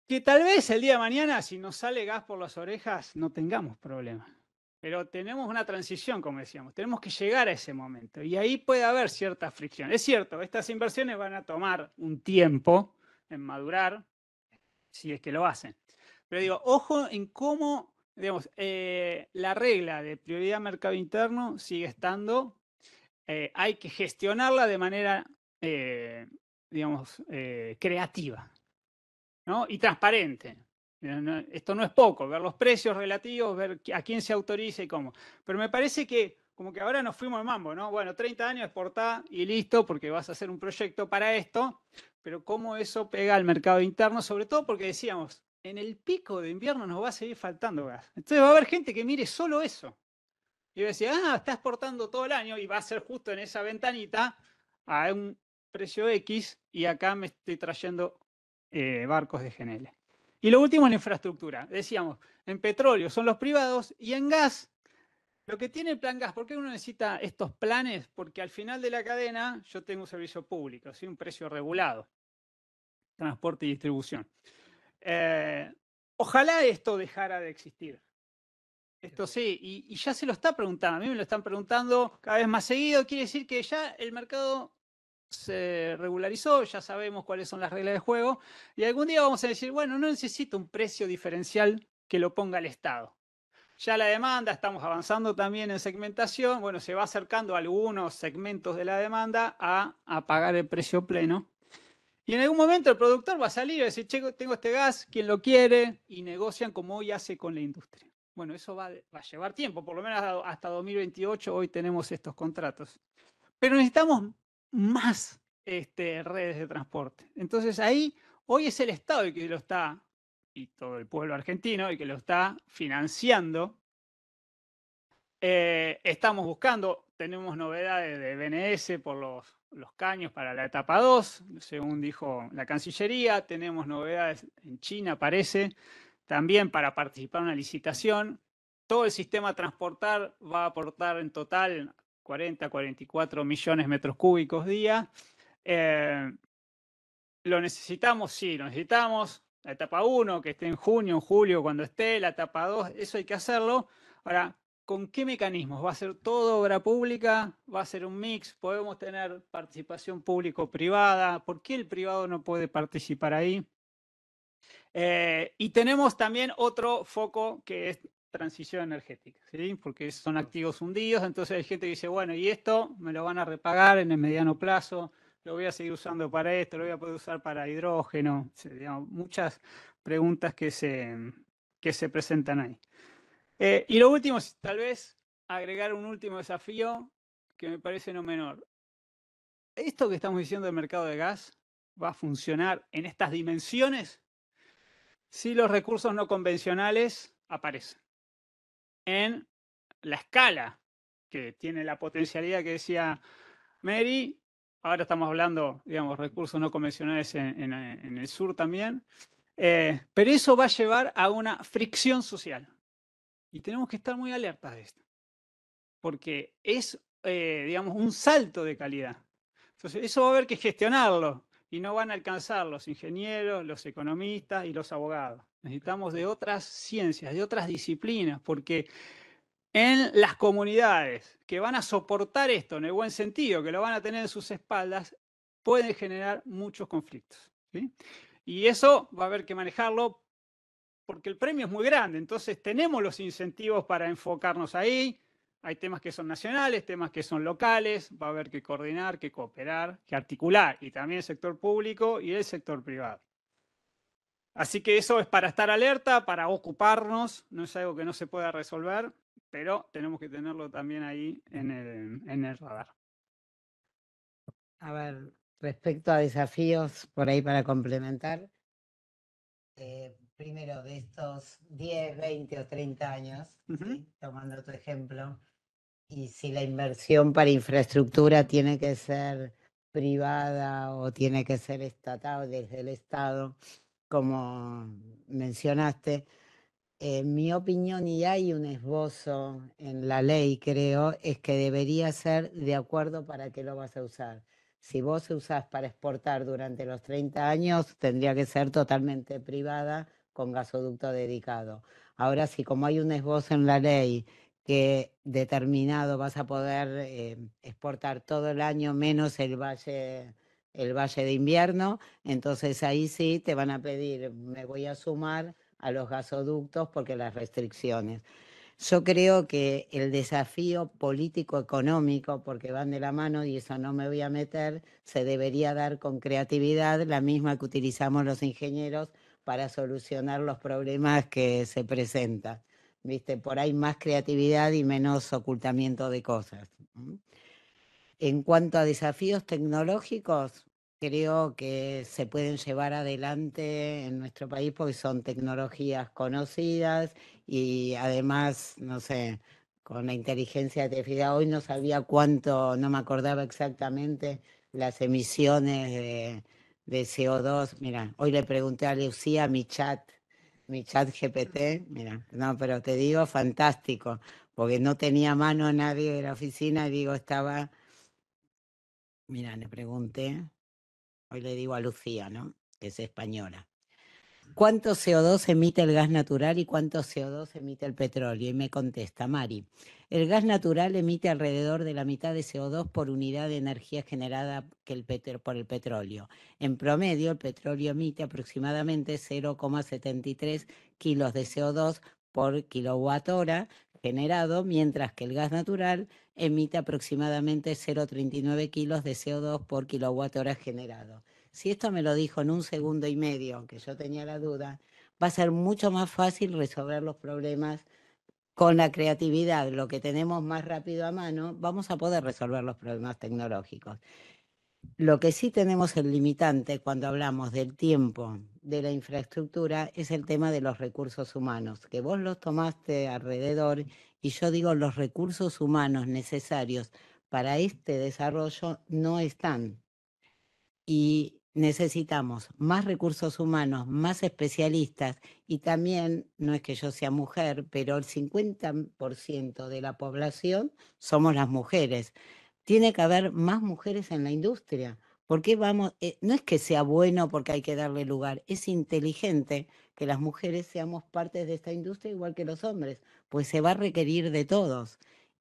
que tal vez el día de mañana, si nos sale gas por las orejas, no tengamos problemas. Pero tenemos una transición, como decíamos, tenemos que llegar a ese momento y ahí puede haber cierta fricción. Es cierto, estas inversiones van a tomar un tiempo en madurar, si es que lo hacen. Pero digo, ojo en cómo, digamos, eh, la regla de prioridad mercado interno sigue estando, eh, hay que gestionarla de manera, eh, digamos, creativa y transparente. Esto no es poco, ver los precios relativos, ver a quién se autoriza y cómo. Pero me parece que como que ahora nos fuimos al mambo, ¿no? Bueno, 30 años, exportá y listo, porque vas a hacer un proyecto para esto, pero cómo eso pega al mercado interno, sobre todo porque decíamos, en el pico de invierno nos va a seguir faltando gas. Entonces va a haber gente que mire solo eso. Y va a decir, ah, está exportando todo el año y va a ser justo en esa ventanita a un precio X y acá me estoy trayendo eh, barcos de GNL. Y lo último en infraestructura. Decíamos, en petróleo son los privados y en gas, lo que tiene el plan gas, ¿por qué uno necesita estos planes? Porque al final de la cadena yo tengo un servicio público, un precio regulado, transporte y distribución. Eh, ojalá esto dejara de existir. Esto sí, y, y, ya se lo está preguntando, a mí me lo están preguntando cada vez más seguido, quiere decir que ya el mercado se regularizó, ya sabemos cuáles son las reglas de juego, y algún día vamos a decir, bueno, no necesito un precio diferencial que lo ponga el Estado. Ya la demanda, estamos avanzando también en segmentación, bueno, se va acercando algunos segmentos de la demanda a, pagar el precio pleno. Y en algún momento el productor va a salir y va a decir, che, tengo este gas, quien lo quiere, y negocian como hoy hace con la industria. Bueno, eso va a llevar tiempo, por lo menos hasta 2028 hoy tenemos estos contratos. Pero necesitamos más este, redes de transporte. Entonces ahí hoy es el Estado el que lo está, y todo el pueblo argentino, el que lo está financiando. Eh, estamos buscando, tenemos novedades de BNS por los, los caños para la etapa 2, según dijo la Cancillería, tenemos novedades en China, parece, también para participar en una licitación. Todo el sistema transportar va a aportar en total 40, 44 millones de metros cúbicos día. Eh, ¿Lo necesitamos? Sí, lo necesitamos. La etapa 1, que esté en junio, en julio, cuando esté. La etapa 2, eso hay que hacerlo. Ahora, ¿con qué mecanismos? ¿Va a ser todo obra pública? ¿Va a ser un mix? ¿Podemos tener participación público-privada? ¿Por qué el privado no puede participar ahí? Eh, y tenemos también otro foco que es transición energética, ¿sí? porque son activos hundidos, entonces hay gente que dice, bueno, y esto me lo van a repagar en el mediano plazo, lo voy a seguir usando para esto, lo voy a poder usar para hidrógeno, muchas preguntas que se, que se presentan ahí. Eh, y lo último, tal vez agregar un último desafío que me parece no menor. ¿Esto que estamos diciendo del mercado de gas va a funcionar en estas dimensiones si los recursos no convencionales aparecen? en la escala que tiene la potencialidad que decía Mary. Ahora estamos hablando, digamos, recursos no convencionales en, eh, el sur también. Eh, pero eso va a llevar a una fricción social. Y tenemos que estar muy alertas de esto. Porque es, eh, digamos, un salto de calidad. Entonces, eso va a haber que gestionarlo. Y no van a alcanzar los ingenieros, los economistas y los abogados necesitamos de otras ciencias, de otras disciplinas, porque en las comunidades que van a soportar esto en el buen sentido, que lo van a tener en sus espaldas, pueden generar muchos conflictos. Y eso va a haber que manejarlo porque el premio es muy grande, entonces tenemos los incentivos para enfocarnos ahí. Hay temas que son nacionales, temas que son locales, va a haber que coordinar, que cooperar, que articular, y también el sector público y el sector privado. Así que eso es para estar alerta, para ocuparnos, no es algo que no se pueda resolver, pero tenemos que tenerlo también ahí en el, radar. A ver, respecto a desafíos, por ahí para complementar, eh, primero de estos 10, 20 o 30 años, tomando tu ejemplo, y si la inversión para infraestructura tiene que ser privada o tiene que ser estatal desde el Estado, como mencionaste, en eh, mi opinión, y hay un esbozo en la ley, creo, es que debería ser de acuerdo para qué lo vas a usar. Si vos se usas para exportar durante los 30 años, tendría que ser totalmente privada con gasoducto dedicado. Ahora, si como hay un esbozo en la ley que determinado vas a poder eh, exportar todo el año menos el valle el Valle de Invierno, entonces ahí sí te van a pedir, me voy a sumar a los gasoductos porque las restricciones. Yo creo que el desafío político-económico, porque van de la mano y eso no me voy a meter, se debería dar con creatividad, la misma que utilizamos los ingenieros para solucionar los problemas que se presentan. ¿Viste? Por ahí más creatividad y menos ocultamiento de cosas. En cuanto a desafíos tecnológicos, creo que se pueden llevar adelante en nuestro país porque son tecnologías conocidas y además, no sé, con la inteligencia de artificial, hoy no sabía cuánto, no me acordaba exactamente las emisiones de, CO2. Mira, hoy le pregunté a Lucía mi chat, mi chat GPT, mira, no, pero te digo, fantástico, porque no tenía mano nadie de la oficina y digo, estaba Mira, le pregunté, hoy le digo a Lucía, ¿no? Que es española. ¿Cuánto CO2 emite el gas natural y cuánto CO2 emite el petróleo? Y me contesta Mari, el gas natural emite alrededor de la mitad de CO2 por unidad de energía generada que por el petróleo. En promedio, el petróleo emite aproximadamente 0,73 kilos de CO2 por kilowatt hora generado, mientras que el gas natural emite aproximadamente 0,39 kilos de CO2 por kilowatt hora generado. Si esto me lo dijo en un segundo y medio, que yo tenía la duda, va a ser mucho más fácil resolver los problemas con la creatividad, lo que tenemos más rápido a mano, vamos a poder resolver los problemas tecnológicos. Lo que sí tenemos el limitante cuando hablamos del tiempo de la infraestructura es el tema de los recursos humanos, que vos los tomaste alrededor y yo digo los recursos humanos necesarios para este desarrollo no están. Y necesitamos más recursos humanos, más especialistas y también, no es que yo sea mujer, pero el 50% de la población somos las mujeres tiene que haber más mujeres en la industria. Porque vamos, eh, no es que sea bueno porque hay que darle lugar, es inteligente que las mujeres seamos partes de esta industria igual que los hombres, pues se va a requerir de todos.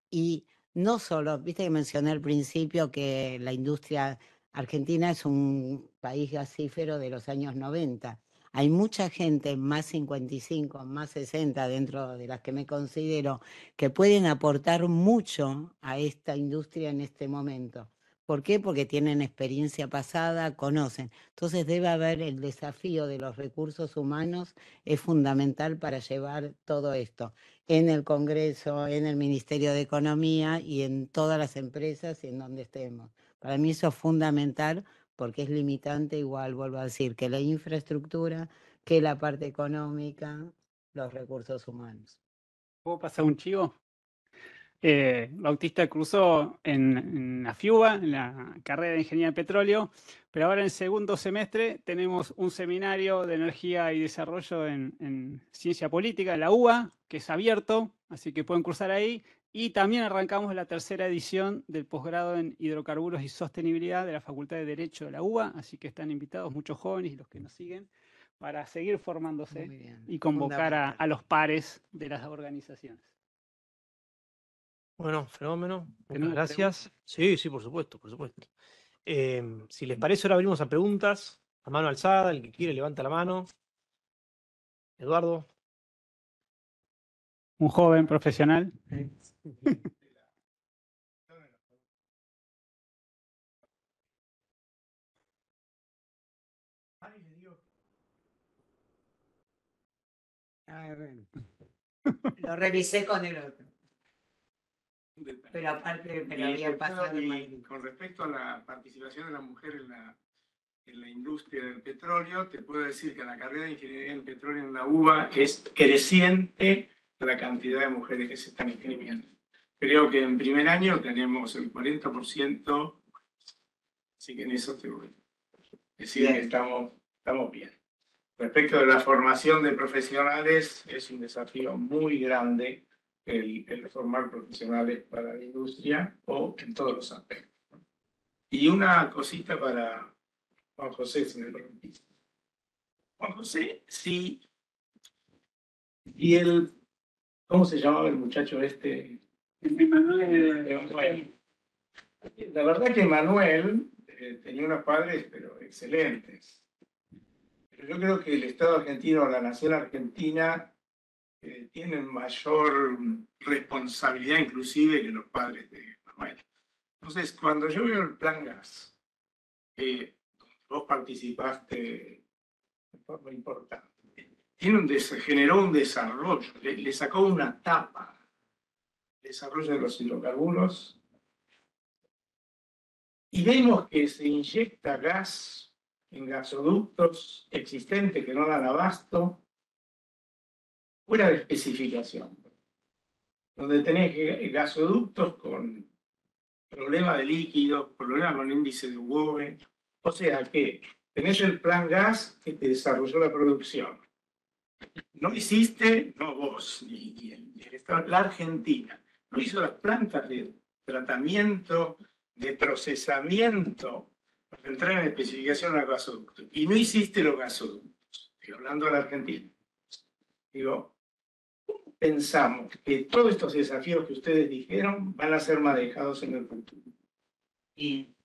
Y no solo, viste que mencioné al principio que la industria argentina es un país gasífero de los años 90. Hay mucha gente más 55, más 60 dentro de las que me considero que pueden aportar mucho a esta industria en este momento. ¿Por qué? Porque tienen experiencia pasada, conocen. Entonces debe haber el desafío de los recursos humanos, es fundamental para llevar todo esto en el Congreso, en el Ministerio de Economía y en todas las empresas y en donde estemos. Para mí eso es fundamental porque es limitante igual, vuelvo a decir, que la infraestructura, que la parte económica, los recursos humanos. ¿Puedo pasar un chivo? Eh, Bautista cruzó en, la FIUBA, en la carrera de Ingeniería de Petróleo, pero ahora en segundo semestre tenemos un seminario de energía y desarrollo en, ciencia política, la UBA, que es abierto, así que pueden cruzar ahí. Y también arrancamos la tercera edición del posgrado en hidrocarburos y sostenibilidad de la Facultad de Derecho de la UBA, así que están invitados muchos jóvenes y los que nos siguen para seguir formándose y convocar a, los pares de las organizaciones. Bueno, fenómeno. Muchas gracias. Sí, sí, por supuesto, por supuesto. Em, si les mm. parece, ahora abrimos a preguntas. A mano alzada, el que quiere levanta la mano. Eduardo. Un joven profesional. Lo revisé con el otro. Pero aparte, lo había pasado Con respecto a la participación de la mujer en la, industria del petróleo, te puedo decir que la carrera de ingeniería en petróleo en la UBA es creciente la cantidad de mujeres que se están inscribiendo. Creo que en primer año tenemos el 40%, así que en eso te voy. Decir estamos, estamos bien. Respecto de la formación de profesionales, es un desafío muy grande el, formar profesionales para la industria o en todos los aspectos. Y una cosita para Juan José, si me Juan José, sí. y el, ¿cómo se llamaba el muchacho este eh, la verdad que Manuel eh, tenía unos padres, pero excelentes. yo creo que el Estado argentino, la nación argentina, eh, tienen mayor responsabilidad inclusive que los padres de Manuel. Entonces, cuando yo veo el plan gas, eh, vos participaste de forma importante, tiene un generó un desarrollo, le sacó una tapa desarrollo de los hidrocarburos, y vemos que se inyecta gas en gasoductos existentes que no dan abasto, fuera de especificación, donde tenés eh, gasoductos con problema de líquido, problema con índice de UOE, o sea que tenés el plan gas que te desarrolló la producción. No hiciste, no vos, ni, ni la Argentina lo hizo las plantas de tratamiento, de procesamiento, para entrar en especificación al gasoducto. Y no hiciste los gasoductos. Estoy hablando de la Argentina. Digo, pensamos que todos estos desafíos que ustedes dijeron van a ser manejados en el futuro? Y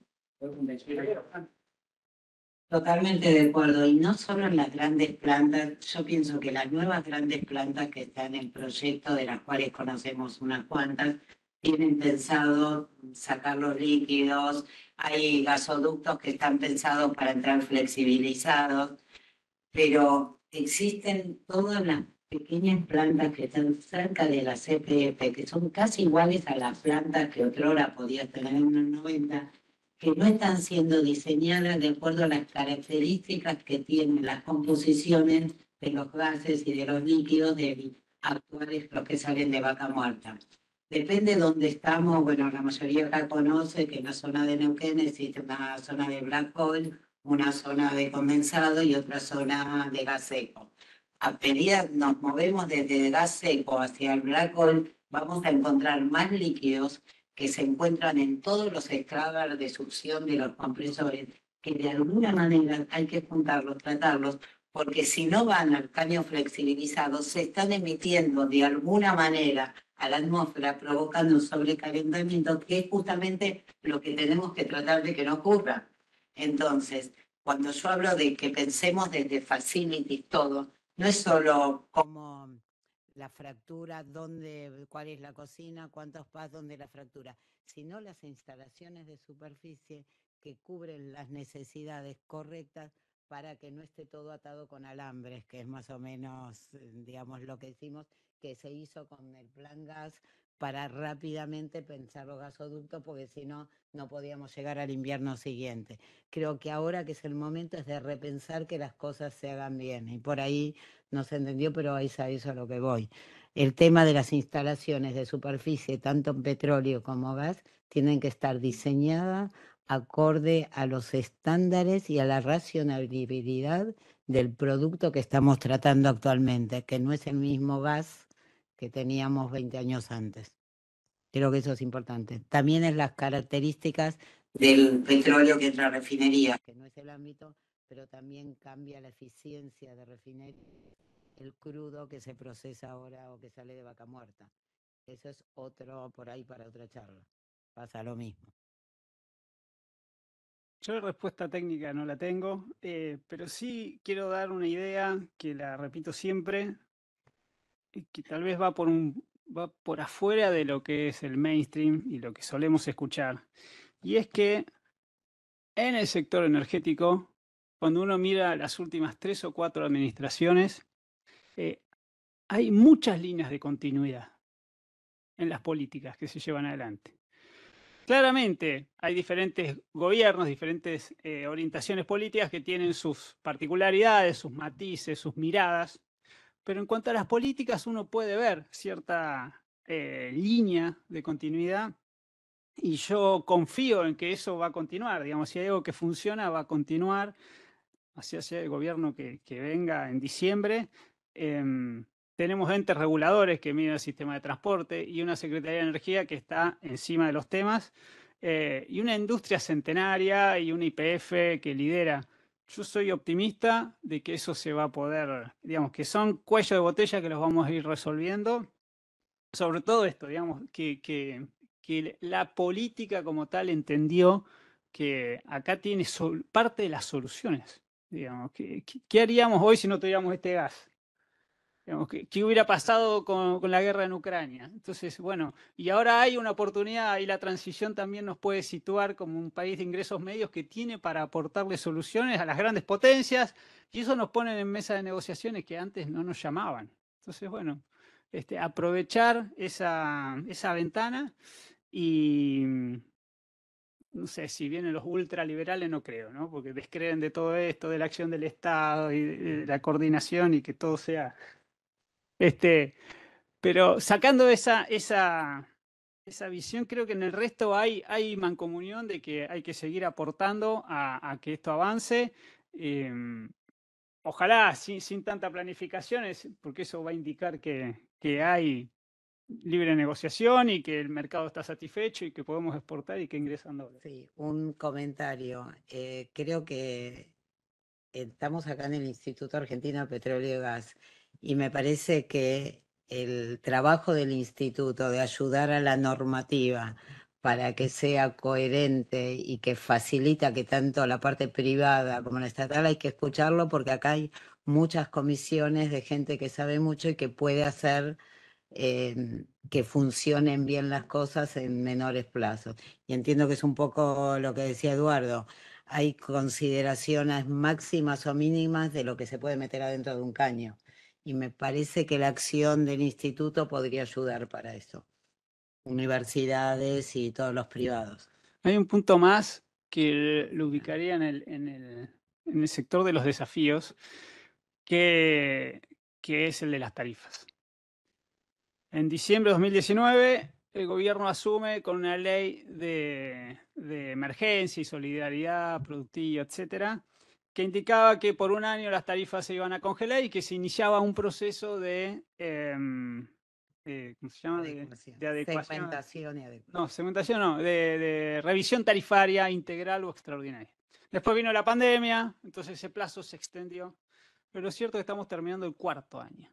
Totalmente de acuerdo. Y no solo en las grandes plantas, yo pienso que las nuevas grandes plantas que están en el proyecto, de las cuales conocemos unas cuantas, tienen pensado sacar los líquidos, hay gasoductos que están pensados para entrar flexibilizados, pero existen todas las pequeñas plantas que están cerca de la CPF, que son casi iguales a las plantas que otrora podías tener en los 90, que no están siendo diseñadas de acuerdo a las características que tienen las composiciones de los gases y de los líquidos de actuales los que salen de vaca muerta. Depende de dónde estamos, bueno, la mayoría ya conoce que en la zona de Neuquén existe una zona de black hole, una zona de condensado y otra zona de gas seco. A medida nos movemos desde el gas seco hacia el black hole, vamos a encontrar más líquidos que se encuentran en todos los escáneres de succión de los compresores, que de alguna manera hay que juntarlos, tratarlos, porque si no van al caño flexibilizado, se están emitiendo de alguna manera a la atmósfera, provocando un sobrecalentamiento, que es justamente lo que tenemos que tratar de que no ocurra. Entonces, cuando yo hablo de que pensemos desde facilities todo, no es solo como la fractura, dónde, cuál es la cocina, cuántos pas, dónde la fractura, sino las instalaciones de superficie que cubren las necesidades correctas para que no esté todo atado con alambres, que es más o menos, digamos, lo que hicimos, que se hizo con el plan gas para rápidamente pensar los gasoductos, porque si no, no podíamos llegar al invierno siguiente. Creo que ahora que es el momento es de repensar que las cosas se hagan bien, y por ahí no se entendió, pero es a eso a lo que voy. El tema de las instalaciones de superficie, tanto en petróleo como gas, tienen que estar diseñadas acorde a los estándares y a la racionalidad del producto que estamos tratando actualmente, que no es el mismo gas que teníamos 20 años antes. Creo que eso es importante. También es las características del petróleo que entra a refinería, que no es el ámbito pero también cambia la eficiencia de refinar el crudo que se procesa ahora o que sale de vaca muerta. Eso es otro por ahí para otra charla. Pasa lo mismo. Yo la respuesta técnica no la tengo, eh, pero sí quiero dar una idea que la repito siempre, y que tal vez va por, un, va por afuera de lo que es el mainstream y lo que solemos escuchar. Y es que en el sector energético cuando uno mira las últimas tres o cuatro administraciones, eh, hay muchas líneas de continuidad en las políticas que se llevan adelante. Claramente hay diferentes gobiernos, diferentes eh, orientaciones políticas que tienen sus particularidades, sus matices, sus miradas, pero en cuanto a las políticas uno puede ver cierta eh, línea de continuidad y yo confío en que eso va a continuar, digamos, si hay algo que funciona va a continuar así sea el gobierno que, venga en diciembre, em, tenemos entes reguladores que miden el sistema de transporte y una Secretaría de Energía que está encima de los temas eh, y una industria centenaria y un IPF que lidera. Yo soy optimista de que eso se va a poder, digamos, que son cuellos de botella que los vamos a ir resolviendo. Sobre todo esto, digamos, que la política como tal entendió que acá tiene parte de las soluciones. Digamos, ¿qué, qué haríamos hoy si no tuviéramos este gas? Digamos, ¿qué, hubiera pasado con, la guerra en Ucrania? Entonces, bueno, y ahora hay una oportunidad y la transición también nos puede situar como un país de ingresos medios que tiene para aportarle soluciones a las grandes potencias y eso nos pone en mesa de negociaciones que antes no nos llamaban. Entonces, bueno, este, aprovechar esa ventana y, no sé, si vienen los ultraliberales, no creo, ¿no? Porque descreen de todo esto, de la acción del Estado y la coordinación y que todo sea. Este, pero sacando esa, esa, visión, creo que en el resto hay, hay mancomunión de que hay que seguir aportando a, que esto avance. Em, ojalá sin, sin tanta planificaciones, porque eso va a indicar que, que hay libre negociación y que el mercado está satisfecho y que podemos exportar y que ingresan Sí, un comentario. Eh, creo que estamos acá en el Instituto Argentino de Petróleo y Gas y me parece que el trabajo del instituto de ayudar a la normativa para que sea coherente y que facilita que tanto la parte privada como la estatal hay que escucharlo porque acá hay muchas comisiones de gente que sabe mucho y que puede hacer que funcionen bien las cosas en menores plazos. Y entiendo que es un poco lo que decía Eduardo, hay consideraciones máximas o mínimas de lo que se puede meter adentro de un caño. Y me parece que la acción del instituto podría ayudar para eso. Universidades y todos los privados. Hay un punto más que lo ubicaría en el, en el sector de los desafíos, que, que es el de las tarifas. En diciembre de 2019, el gobierno asume con una ley de, emergencia y solidaridad productiva, etcétera, que indicaba que por un año las tarifas se iban a congelar y que se iniciaba un proceso de. Em, eh, ¿Cómo se llama? De, Segmentación y adecuación. No, segmentación no, de, revisión tarifaria integral o extraordinaria. Después vino la pandemia, entonces ese plazo se extendió. Pero es cierto que estamos terminando el cuarto año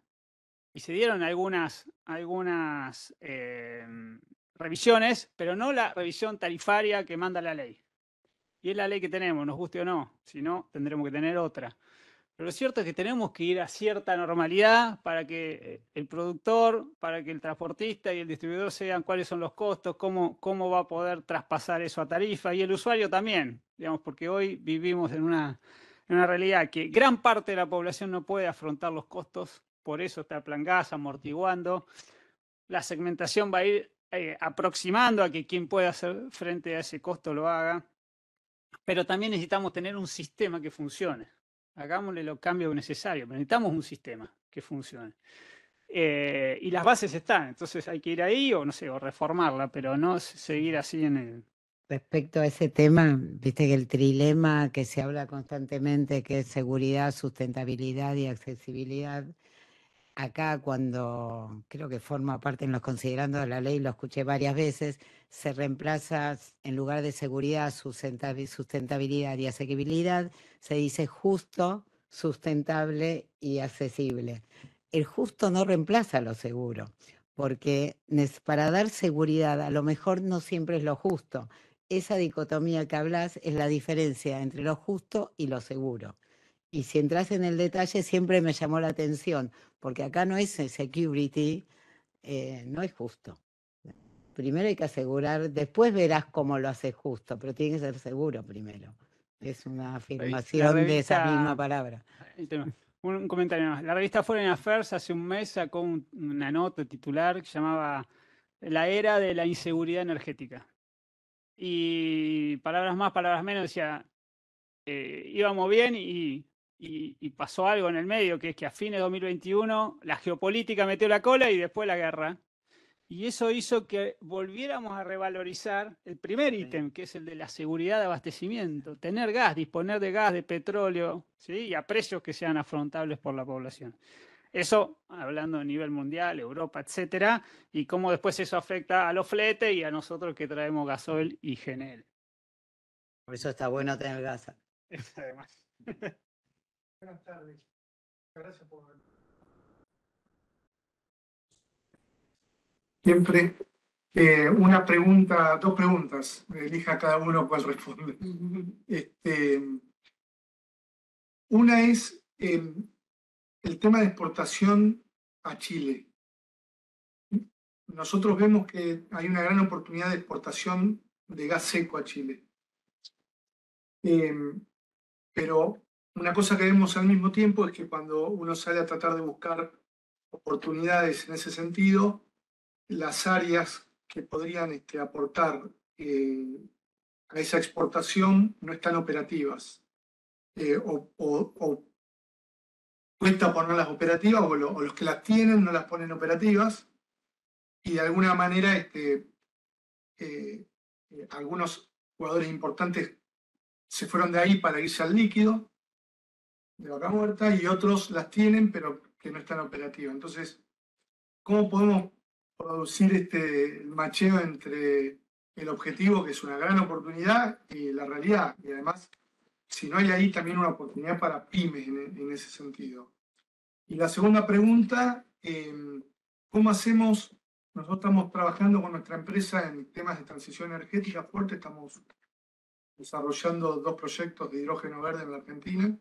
y se dieron algunas, algunas em, revisiones, pero no la revisión tarifaria que manda la ley. Y es la ley que tenemos, nos guste o no, si no, tendremos que tener otra. Pero lo cierto es que tenemos que ir a cierta normalidad para que eh, el productor, para que el transportista y el distribuidor sean cuáles son los costos, cómo, cómo va a poder traspasar eso a tarifa y el usuario también, digamos, porque hoy vivimos en una, en una realidad que gran parte de la población no puede afrontar los costos por eso está Gas amortiguando. La segmentación va a ir eh, aproximando a que quien pueda hacer frente a ese costo lo haga. Pero también necesitamos tener un sistema que funcione. Hagámosle los cambios necesarios, pero necesitamos un sistema que funcione. Eh, y las bases están, entonces hay que ir ahí o no sé, o reformarla, pero no seguir así en el, Respecto a ese tema, viste que el trilema que se habla constantemente, que es seguridad, sustentabilidad y accesibilidad, acá cuando creo que forma parte en los considerando de la ley, lo escuché varias veces, se reemplaza en lugar de seguridad, sustentabilidad y asequibilidad, se dice justo, sustentable y accesible. El justo no reemplaza lo seguro, porque para dar seguridad a lo mejor no siempre es lo justo. Esa dicotomía que hablas es la diferencia entre lo justo y lo seguro. Y si entras en el detalle, siempre me llamó la atención, porque acá no es security, eh, no es justo. Primero hay que asegurar, después verás cómo lo haces justo, pero tiene que ser seguro primero. Es una afirmación de esa misma palabra. Un, comentario más. La revista Foreign Affairs hace un mes sacó una nota titular que llamaba La era de la inseguridad energética. Y palabras más, palabras menos, decía, eh, íbamos bien y y, pasó algo en el medio, que es que a fines de 2021 la geopolítica metió la cola y después la guerra. Y eso hizo que volviéramos a revalorizar el primer ítem, que es el de la seguridad de abastecimiento, tener gas, disponer de gas, de petróleo, ¿sí? y a precios que sean afrontables por la población. Eso hablando a nivel mundial, Europa, etcétera, y cómo después eso afecta a los fletes y a nosotros que traemos gasoil y genel. Por eso está bueno tener gas. Además. Buenas tardes. Gracias por Siempre eh, una pregunta, dos preguntas. Elija cada uno cuál responde. Este, una es el tema de exportación a Chile. Nosotros vemos que hay una gran oportunidad de exportación de gas seco a Chile. Eh, pero una cosa que vemos al mismo tiempo es que cuando uno sale a tratar de buscar oportunidades en ese sentido, las áreas que podrían este, aportar eh, a esa exportación no están operativas eh, o, cuesta ponerlas operativas o, los que las tienen no las ponen operativas y de alguna manera este, eh, algunos jugadores importantes se fueron de ahí para irse al líquido de vaca muerta y otros las tienen, pero que no están operativas. Entonces, ¿cómo podemos producir este macheo entre el objetivo, que es una gran oportunidad, y la realidad? Y además, si no hay ahí también una oportunidad para pymes en, ese sentido. Y la segunda pregunta, em, ¿cómo hacemos? Nosotros estamos trabajando con nuestra empresa en temas de transición energética fuerte, estamos desarrollando dos proyectos de hidrógeno verde en la Argentina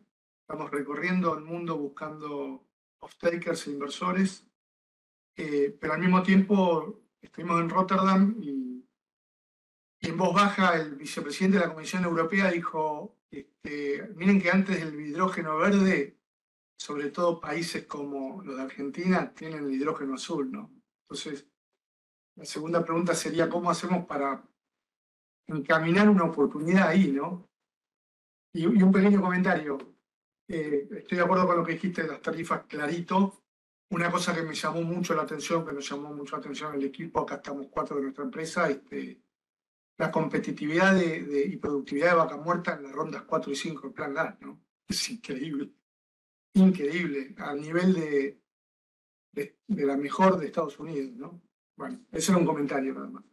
Estamos recorriendo el mundo buscando off-takers e inversores, eh, pero al mismo tiempo estuvimos en Rotterdam y, en voz baja el vicepresidente de la Comisión Europea dijo, este, miren que antes del hidrógeno verde, sobre todo países como los de Argentina, tienen el hidrógeno azul, ¿no? Entonces, la segunda pregunta sería, ¿cómo hacemos para encaminar una oportunidad ahí, ¿no? y un pequeño comentario. Eh, estoy de acuerdo con lo que dijiste de las tarifas, clarito. Una cosa que me llamó mucho la atención, que nos llamó mucho la atención el equipo, acá estamos cuatro de nuestra empresa, este, la competitividad de, y productividad de vaca muerta en las rondas 4 y 5 del plan gas, ¿no? Es increíble, increíble, al nivel de, de, la mejor de Estados Unidos, ¿no? Bueno, ese era un comentario nada más.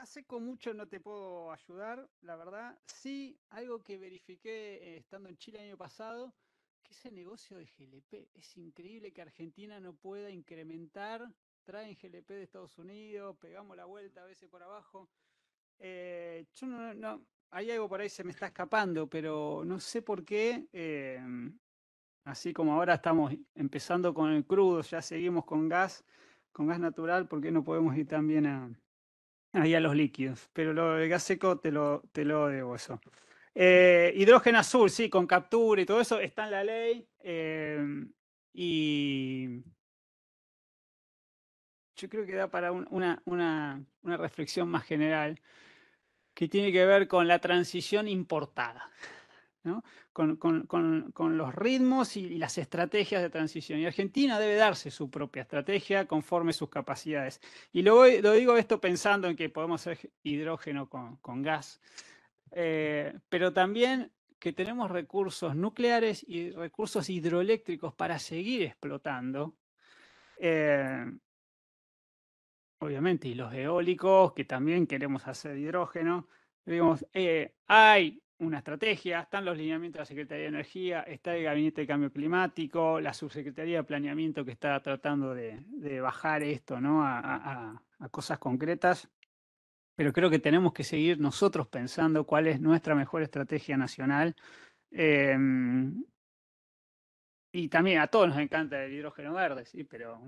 hace con mucho no te puedo ayudar, la verdad. Sí, algo que verifiqué eh, estando en Chile el año pasado, que ese negocio de GLP, es increíble que Argentina no pueda incrementar, traen GLP de Estados Unidos, pegamos la vuelta a veces por abajo. Eh, yo no, hay algo por ahí se me está escapando, pero no sé por qué. Em, así como ahora estamos empezando con el crudo, ya seguimos con gas, con gas natural, ¿por qué no podemos ir también a, ahí a los líquidos, pero lo de gas seco te lo, te lo debo eso. Eh, hidrógeno azul, sí, con captura y todo eso, está en la ley. Em, y yo creo que da para una, una, una reflexión más general que tiene que ver con la transición importada. Con, los ritmos y, las estrategias de transición. Y Argentina debe darse su propia estrategia conforme sus capacidades. Y lo, digo esto pensando en que podemos hacer hidrógeno con, gas, eh, pero también que tenemos recursos nucleares y recursos hidroeléctricos para seguir explotando. Eh, obviamente, y los eólicos, que también queremos hacer hidrógeno. Digamos, eh, hay una estrategia, están los lineamientos de la Secretaría de Energía, está el Gabinete de Cambio Climático, la Subsecretaría de Planeamiento que está tratando de, bajar esto ¿no? A, cosas concretas, pero creo que tenemos que seguir nosotros pensando cuál es nuestra mejor estrategia nacional. Em, y también a todos nos encanta el hidrógeno verde, sí, pero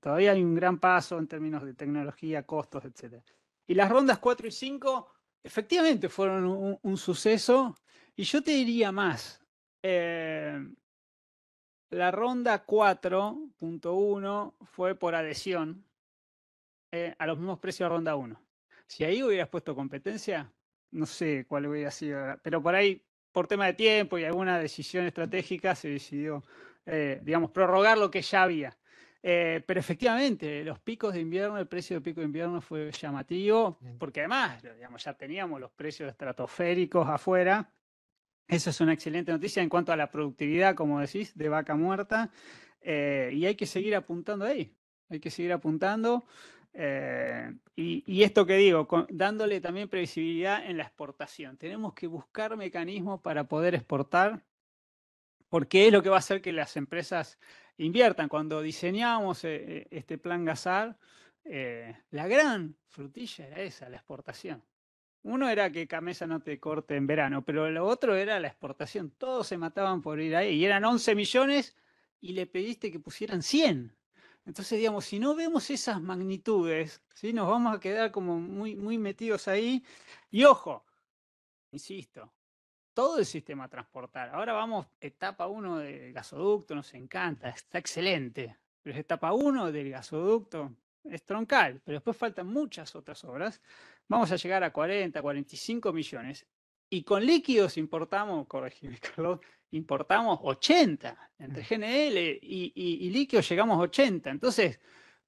todavía hay un gran paso en términos de tecnología, costos, etc. Y las rondas 4 y 5 efectivamente fueron un, suceso y yo te diría más. Eh, la ronda 4.1 fue por adhesión eh, a los mismos precios de ronda 1. Si ahí hubieras puesto competencia, no sé cuál hubiera sido, pero por ahí, por tema de tiempo y alguna decisión estratégica, se decidió, eh, digamos, prorrogar lo que ya había. Eh, pero efectivamente, los picos de invierno, el precio de pico de invierno fue llamativo, porque además, digamos, ya teníamos los precios estratosféricos afuera. Eso es una excelente noticia en cuanto a la productividad, como decís, de vaca muerta. Eh, y hay que seguir apuntando ahí, hay que seguir apuntando. Eh, y, esto que digo, dándole también previsibilidad en la exportación. Tenemos que buscar mecanismos para poder exportar, porque es lo que va a hacer que las empresas inviertan. Cuando diseñamos eh, eh, este plan Gazar, eh, la gran frutilla era esa, la exportación. Uno era que camisa no te corte en verano, pero lo otro era la exportación. Todos se mataban por ir ahí y eran 11 millones y le pediste que pusieran 100. Entonces, digamos, si no vemos esas magnitudes, nos vamos a quedar como muy, muy metidos ahí. Y ojo, insisto, todo el sistema a transportar. Ahora vamos, etapa 1 del gasoducto, nos encanta, está excelente. Pero es etapa 1 del gasoducto, es troncal, pero después faltan muchas otras obras. Vamos a llegar a 40, 45 millones. Y con líquidos importamos, corregime Carlos, importamos 80. Entre mm. GNL y, líquidos llegamos a 80. Entonces,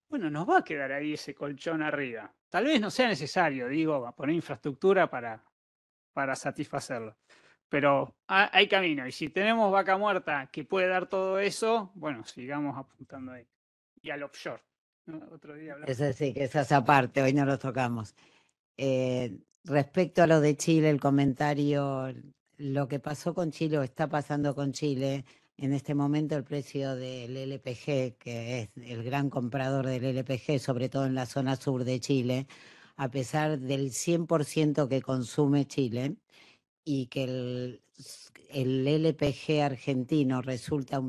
bueno, nos va a quedar ahí ese colchón arriba. Tal vez no sea necesario, digo, poner infraestructura para, para satisfacerlo pero hay camino. Y si tenemos vaca muerta que puede dar todo eso, bueno, sigamos apuntando ahí. Y al offshore. Otro día hablamos. Es así, que aparte, hoy no lo tocamos. Eh, respecto a lo de Chile, el comentario, lo que pasó con Chile o está pasando con Chile, en este momento el precio del LPG, que es el gran comprador del LPG, sobre todo en la zona sur de Chile, a pesar del 100% que consume Chile, y que el, LPG argentino resulta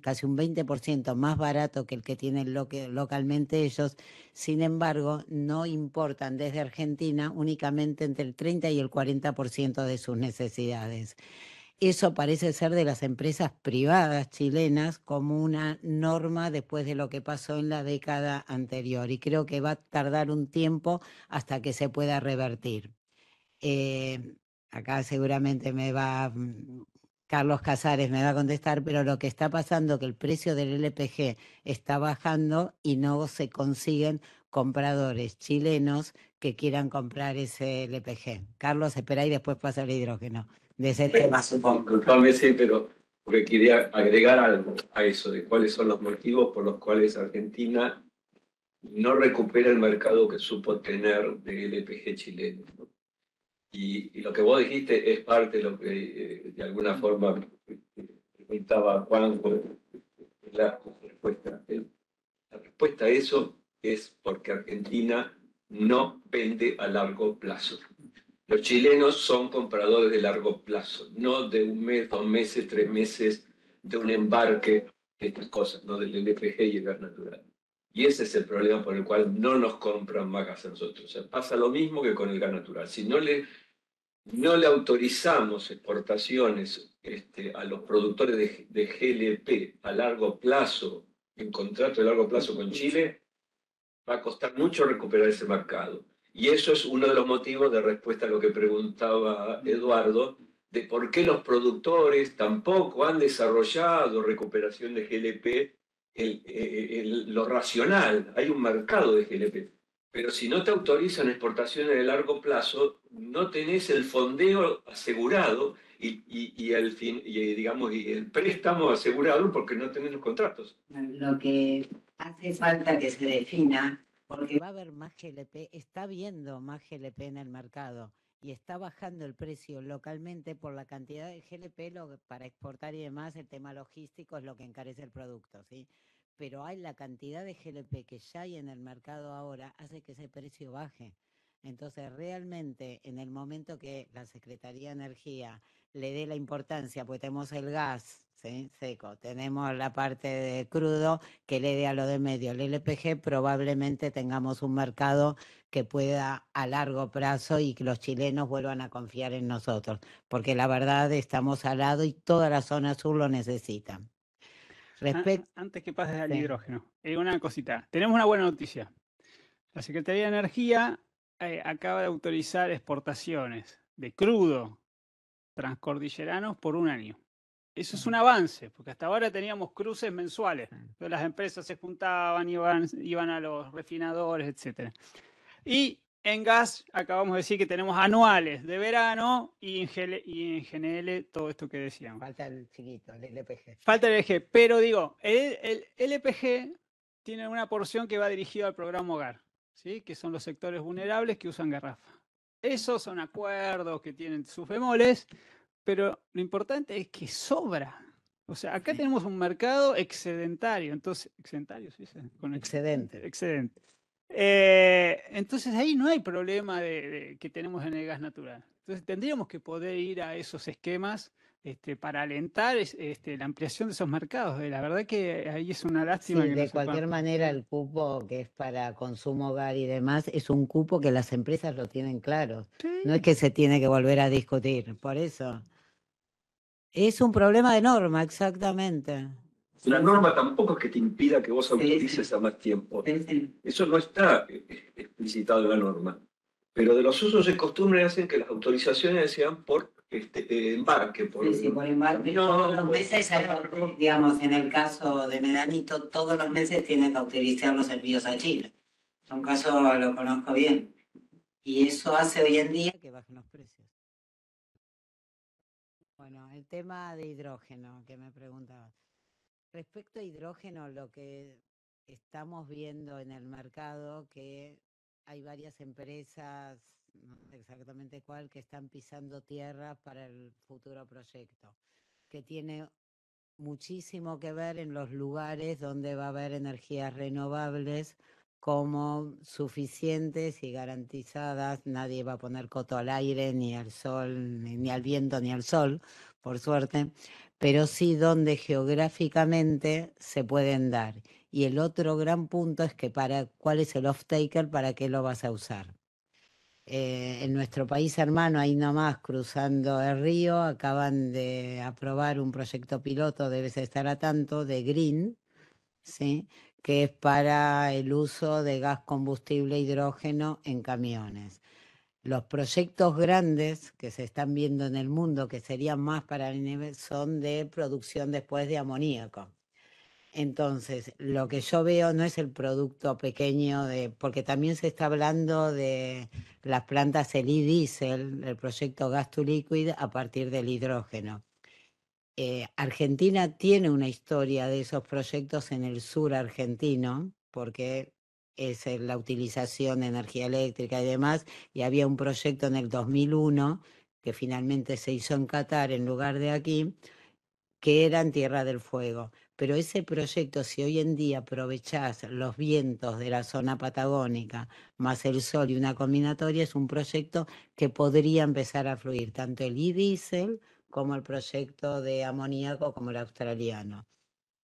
casi un 20% más barato que el que tienen localmente ellos, sin embargo, no importan desde Argentina únicamente entre el 30 y el 40% de sus necesidades. Eso parece ser de las empresas privadas chilenas como una norma después de lo que pasó en la década anterior y creo que va a tardar un tiempo hasta que se pueda revertir. Eh, acá seguramente me va mm, Carlos Casares me va a contestar, pero lo que está pasando es que el precio del LPG está bajando y no se consiguen compradores chilenos que quieran comprar ese LPG. Carlos, espera y después pasa el hidrógeno. De ese tema. Sí, pero quería agregar algo a eso, de cuáles son los motivos por los cuales Argentina no recupera el mercado que supo tener de LPG chileno. Y, lo que vos dijiste es parte de lo que eh, de alguna forma preguntaba eh, Juan eh, la respuesta. La respuesta a eso es porque Argentina no vende a largo plazo. Los chilenos son compradores de largo plazo, no de un mes, dos meses, tres meses, de un embarque, estas cosas, no del LPG y el gas natural. Y ese es el problema por el cual no nos compran vacas a nosotros. O pasa lo mismo que con el gas natural. Si no le, no le autorizamos exportaciones este, a los productores de, de, GLP a largo plazo, en contrato de largo plazo con Chile, va a costar mucho recuperar ese mercado. Y eso es uno de los motivos de respuesta a lo que preguntaba Eduardo, de por qué los productores tampoco han desarrollado recuperación de GLP eh, lo racional, hay un mercado de GLP. Pero si no te autorizan exportaciones de largo plazo, no tenés el fondeo asegurado y, el fin, eh, digamos, y el préstamo asegurado porque no tenés los contratos. Lo que hace falta que se defina, porque va a haber más GLP, está viendo más GLP en el mercado y está bajando el precio localmente por la cantidad de GLP para exportar y demás, el tema logístico es lo que encarece el producto, ¿sí? pero hay la cantidad de GLP que ya hay en el mercado ahora, hace que ese precio baje. Entonces, realmente, en el momento que la Secretaría de Energía le dé la importancia, pues tenemos el gas seco, tenemos la parte de crudo que le dé a lo de medio, el LPG, probablemente tengamos un mercado que pueda a largo plazo y que los chilenos vuelvan a confiar en nosotros, porque la verdad estamos al lado y toda la zona sur lo necesita. Ah, antes que pases al hidrógeno, eh, una cosita. Tenemos una buena noticia. La Secretaría de Energía eh, acaba de autorizar exportaciones de crudo transcordilleranos por un año. Eso es un avance, porque hasta ahora teníamos cruces mensuales. Entonces las empresas se juntaban, iban, iban a los refinadores, etc. Y en gas, acabamos de decir que tenemos anuales de verano y en, GNL todo esto que decíamos. Falta el chiquito, el LPG. Falta el LPG, pero digo, el, LPG tiene una porción que va dirigida al programa hogar, ¿sí? que son los sectores vulnerables que usan garrafa. Esos son acuerdos que tienen sus bemoles, pero lo importante es que sobra. O sea, acá tenemos un mercado excedentario, entonces, excedentario, sí, con excedente. Excedente. Eh, entonces ahí no hay problema de, que tenemos en el gas natural. Entonces tendríamos que poder ir a esos esquemas este, para alentar este, la ampliación de esos mercados. Eh, la verdad que ahí es una lástima. de cualquier manera el cupo que es para consumo hogar y demás es un cupo que las empresas lo tienen claro. No es que se tiene que volver a discutir, por eso. Es un problema de norma, exactamente. La norma tampoco es que te impida que vos autorices a más tiempo. Eso no está eh, explicitado en la norma. Pero de los usos y costumbres hacen que las autorizaciones sean por este, eh, embarque. Por, sí, por embarque. los meses, digamos, en el caso de Medanito, todos los meses tienen que autorizar los envíos a Chile. Es un caso, lo conozco bien. Y eso hace hoy en día que bajen los precios. Bueno, el tema de hidrógeno que me preguntabas. Respecto a hidrógeno, lo que estamos viendo en el mercado, que hay varias empresas, no sé exactamente cuál, que están pisando tierras para el futuro proyecto, que tiene muchísimo que ver en los lugares donde va a haber energías renovables como suficientes y garantizadas. Nadie va a poner coto al aire, ni al sol, ni al viento, ni al sol, por suerte, pero sí donde geográficamente se pueden dar. Y el otro gran punto es que para cuál es el off-taker, para qué lo vas a usar. Eh, en nuestro país hermano, ahí nomás cruzando el río, acaban de aprobar un proyecto piloto, debes estar a tanto, de Green, que es para el uso de gas combustible hidrógeno en camiones los proyectos grandes que se están viendo en el mundo, que serían más para el nivel, son de producción después de amoníaco. Entonces, lo que yo veo no es el producto pequeño de, porque también se está hablando de las plantas el e-diesel, el proyecto gas to liquid a partir del hidrógeno. Eh, Argentina tiene una historia de esos proyectos en el sur argentino, porque es eh, la utilización de energía eléctrica y demás, y había un proyecto en el 2001 que finalmente se hizo en Qatar en lugar de aquí, que era en Tierra del Fuego. Pero ese proyecto, si hoy en día aprovechás los vientos de la zona patagónica, más el sol y una combinatoria, es un proyecto que podría empezar a fluir, tanto el e-diesel como el proyecto de amoníaco como el australiano.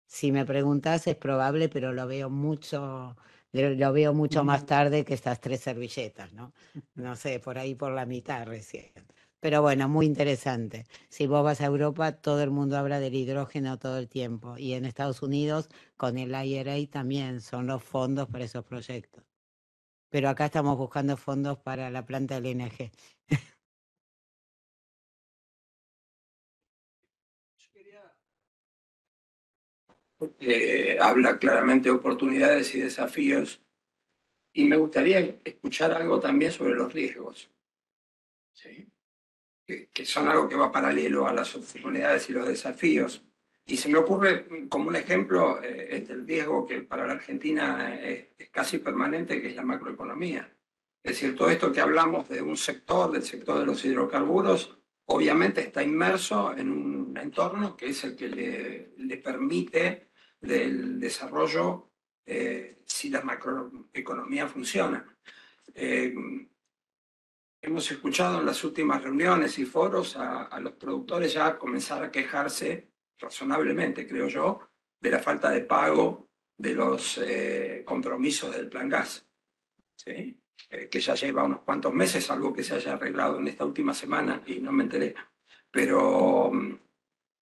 Si me preguntas, es probable, pero lo veo mucho lo veo mucho más tarde que estas tres servilletas, ¿no? No sé, por ahí por la mitad recién. Pero bueno, muy interesante. Si vos vas a Europa, todo el mundo habla del hidrógeno todo el tiempo. Y en Estados Unidos, con el IRA también son los fondos para esos proyectos. Pero acá estamos buscando fondos para la planta LNG. Porque habla claramente de oportunidades y desafíos. Y me gustaría escuchar algo también sobre los riesgos, ¿sí? que, son algo que va paralelo a las oportunidades y los desafíos. Y se me ocurre como un ejemplo eh, este, el riesgo que para la Argentina es, casi permanente, que es la macroeconomía. Es decir, todo esto que hablamos de un sector, del sector de los hidrocarburos, obviamente está inmerso en un entorno que es el que le, le permite del desarrollo eh, si la macroeconomía funciona. Eh, hemos escuchado en las últimas reuniones y foros a, los productores ya comenzar a quejarse razonablemente, creo yo, de la falta de pago de los eh, compromisos del plan gas, que ya lleva unos cuantos meses, algo que se haya arreglado en esta última semana y no me enteré. Pero mm,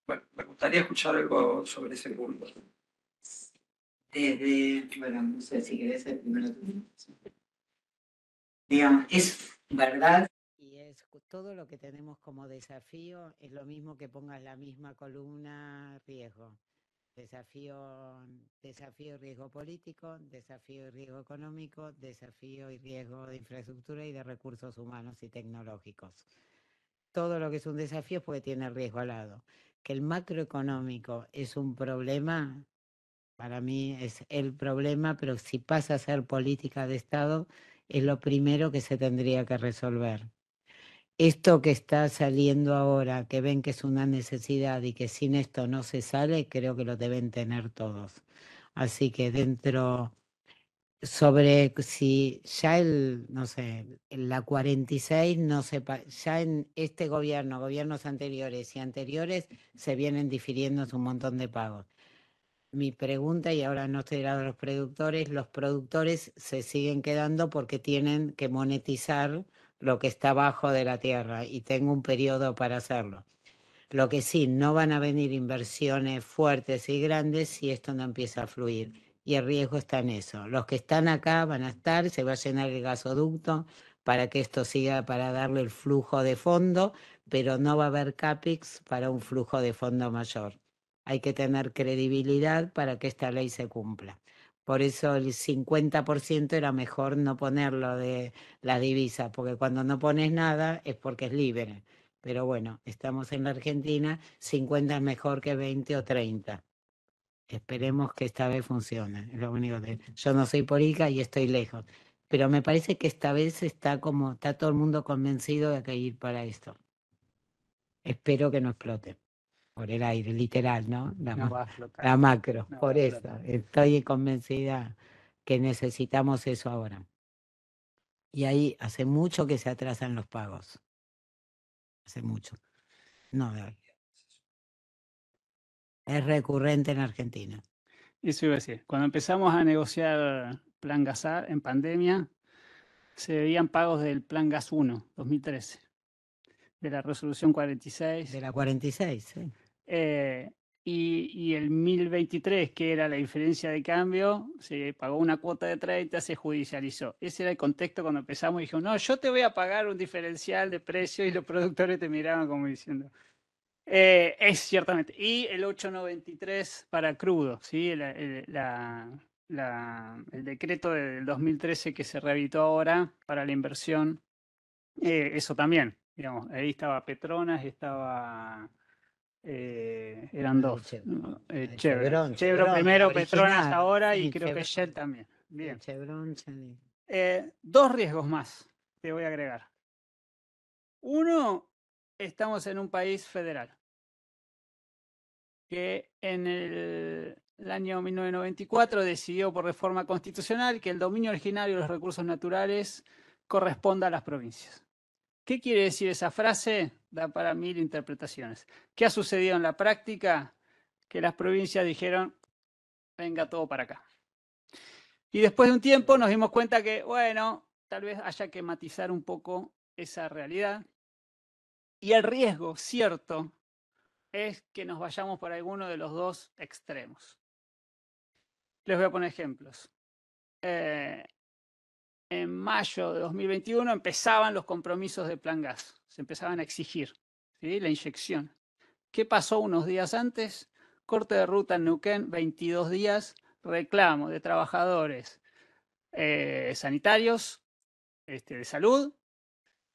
me gustaría escuchar algo sobre ese punto desde, bueno, no sé si querés primero Digamos, es verdad. Y es todo lo que tenemos como desafío, es lo mismo que pongas la misma columna riesgo. Desafío, desafío y riesgo político, desafío y riesgo económico, desafío y riesgo de infraestructura y de recursos humanos y tecnológicos. Todo lo que es un desafío es porque tiene riesgo al lado. Que el macroeconómico es un problema, para mí es el problema, pero si pasa a ser política de Estado, es lo primero que se tendría que resolver. Esto que está saliendo ahora, que ven que es una necesidad y que sin esto no se sale, creo que lo deben tener todos. Así que dentro, sobre si ya el, no sé, la 46 no se, ya en este gobierno, gobiernos anteriores y anteriores, se vienen difiriendo un montón de pagos mi pregunta, y ahora no estoy hablando de los productores, los productores se siguen quedando porque tienen que monetizar lo que está abajo de la tierra y tengo un periodo para hacerlo. Lo que sí, no van a venir inversiones fuertes y grandes si esto no empieza a fluir. Y el riesgo está en eso. Los que están acá van a estar, se va a llenar el gasoducto para que esto siga, para darle el flujo de fondo, pero no va a haber CAPEX para un flujo de fondo mayor hay que tener credibilidad para que esta ley se cumpla. Por eso el 50% era mejor no ponerlo de las divisas, porque cuando no pones nada es porque es libre. Pero bueno, estamos en la Argentina, 50 es mejor que 20 o 30. Esperemos que esta vez funcione. lo Yo no soy política y estoy lejos. Pero me parece que esta vez está como, está todo el mundo convencido de que ir para esto. Espero que no explote por el aire, literal, ¿no? La, macro, por eso. Estoy convencida que necesitamos eso ahora. Y ahí hace mucho que se atrasan los pagos. Hace mucho. No, es recurrente en Argentina. Eso iba a decir. Cuando empezamos a negociar Plan Gasar en pandemia, se veían pagos del Plan Gas 1, 2013, de la resolución 46. De la 46, sí. Eh, y, el 1023, que era la diferencia de cambio, se pagó una cuota de 30, se judicializó. Ese era el contexto cuando empezamos y dijimos, no, yo te voy a pagar un diferencial de precio y los productores te miraban como diciendo, eh, es ciertamente. Y el 893 para crudo, ¿sí? el, la, el decreto del 2013 que se rehabilitó ahora para la inversión, eh, eso también, digamos, ahí estaba Petronas, estaba eran dos. primero, Petronas ahora y creo que Shell también. Eh, dos riesgos más te voy a agregar. Uno, estamos en un país federal que en el, el año 1994 decidió por reforma constitucional que el dominio originario de los recursos naturales corresponda a las provincias. ¿Qué quiere decir esa frase? Da para mil interpretaciones. ¿Qué ha sucedido en la práctica? Que las provincias dijeron, venga todo para acá. Y después de un tiempo nos dimos cuenta que, bueno, tal vez haya que matizar un poco esa realidad. Y el riesgo, cierto, es que nos vayamos por alguno de los dos extremos. Les voy a poner ejemplos. Eh, en mayo de 2021 empezaban los compromisos de Plan Gas, se empezaban a exigir la inyección. ¿Qué pasó unos días antes? Corte de ruta en Neuquén, 22 días, reclamo de trabajadores eh, sanitarios este, de salud,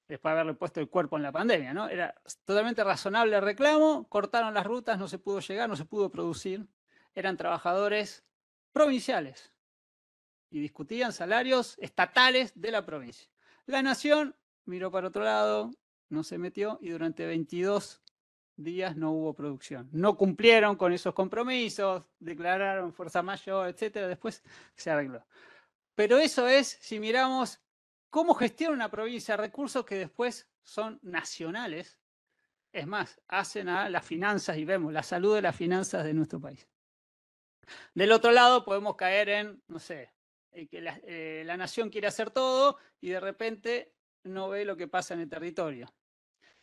después de haberle puesto el cuerpo en la pandemia, ¿no? Era totalmente razonable el reclamo, cortaron las rutas, no se pudo llegar, no se pudo producir. Eran trabajadores provinciales, y discutían salarios estatales de la provincia. La nación miró para otro lado, no se metió y durante 22 días no hubo producción. No cumplieron con esos compromisos, declararon fuerza mayor, etcétera. Después se arregló. Pero eso es si miramos cómo gestiona una provincia recursos que después son nacionales. Es más, hacen a las finanzas y vemos la salud de las finanzas de nuestro país. Del otro lado podemos caer en, no sé, que eh, la, nación quiere hacer todo y de repente no ve lo que pasa en el territorio.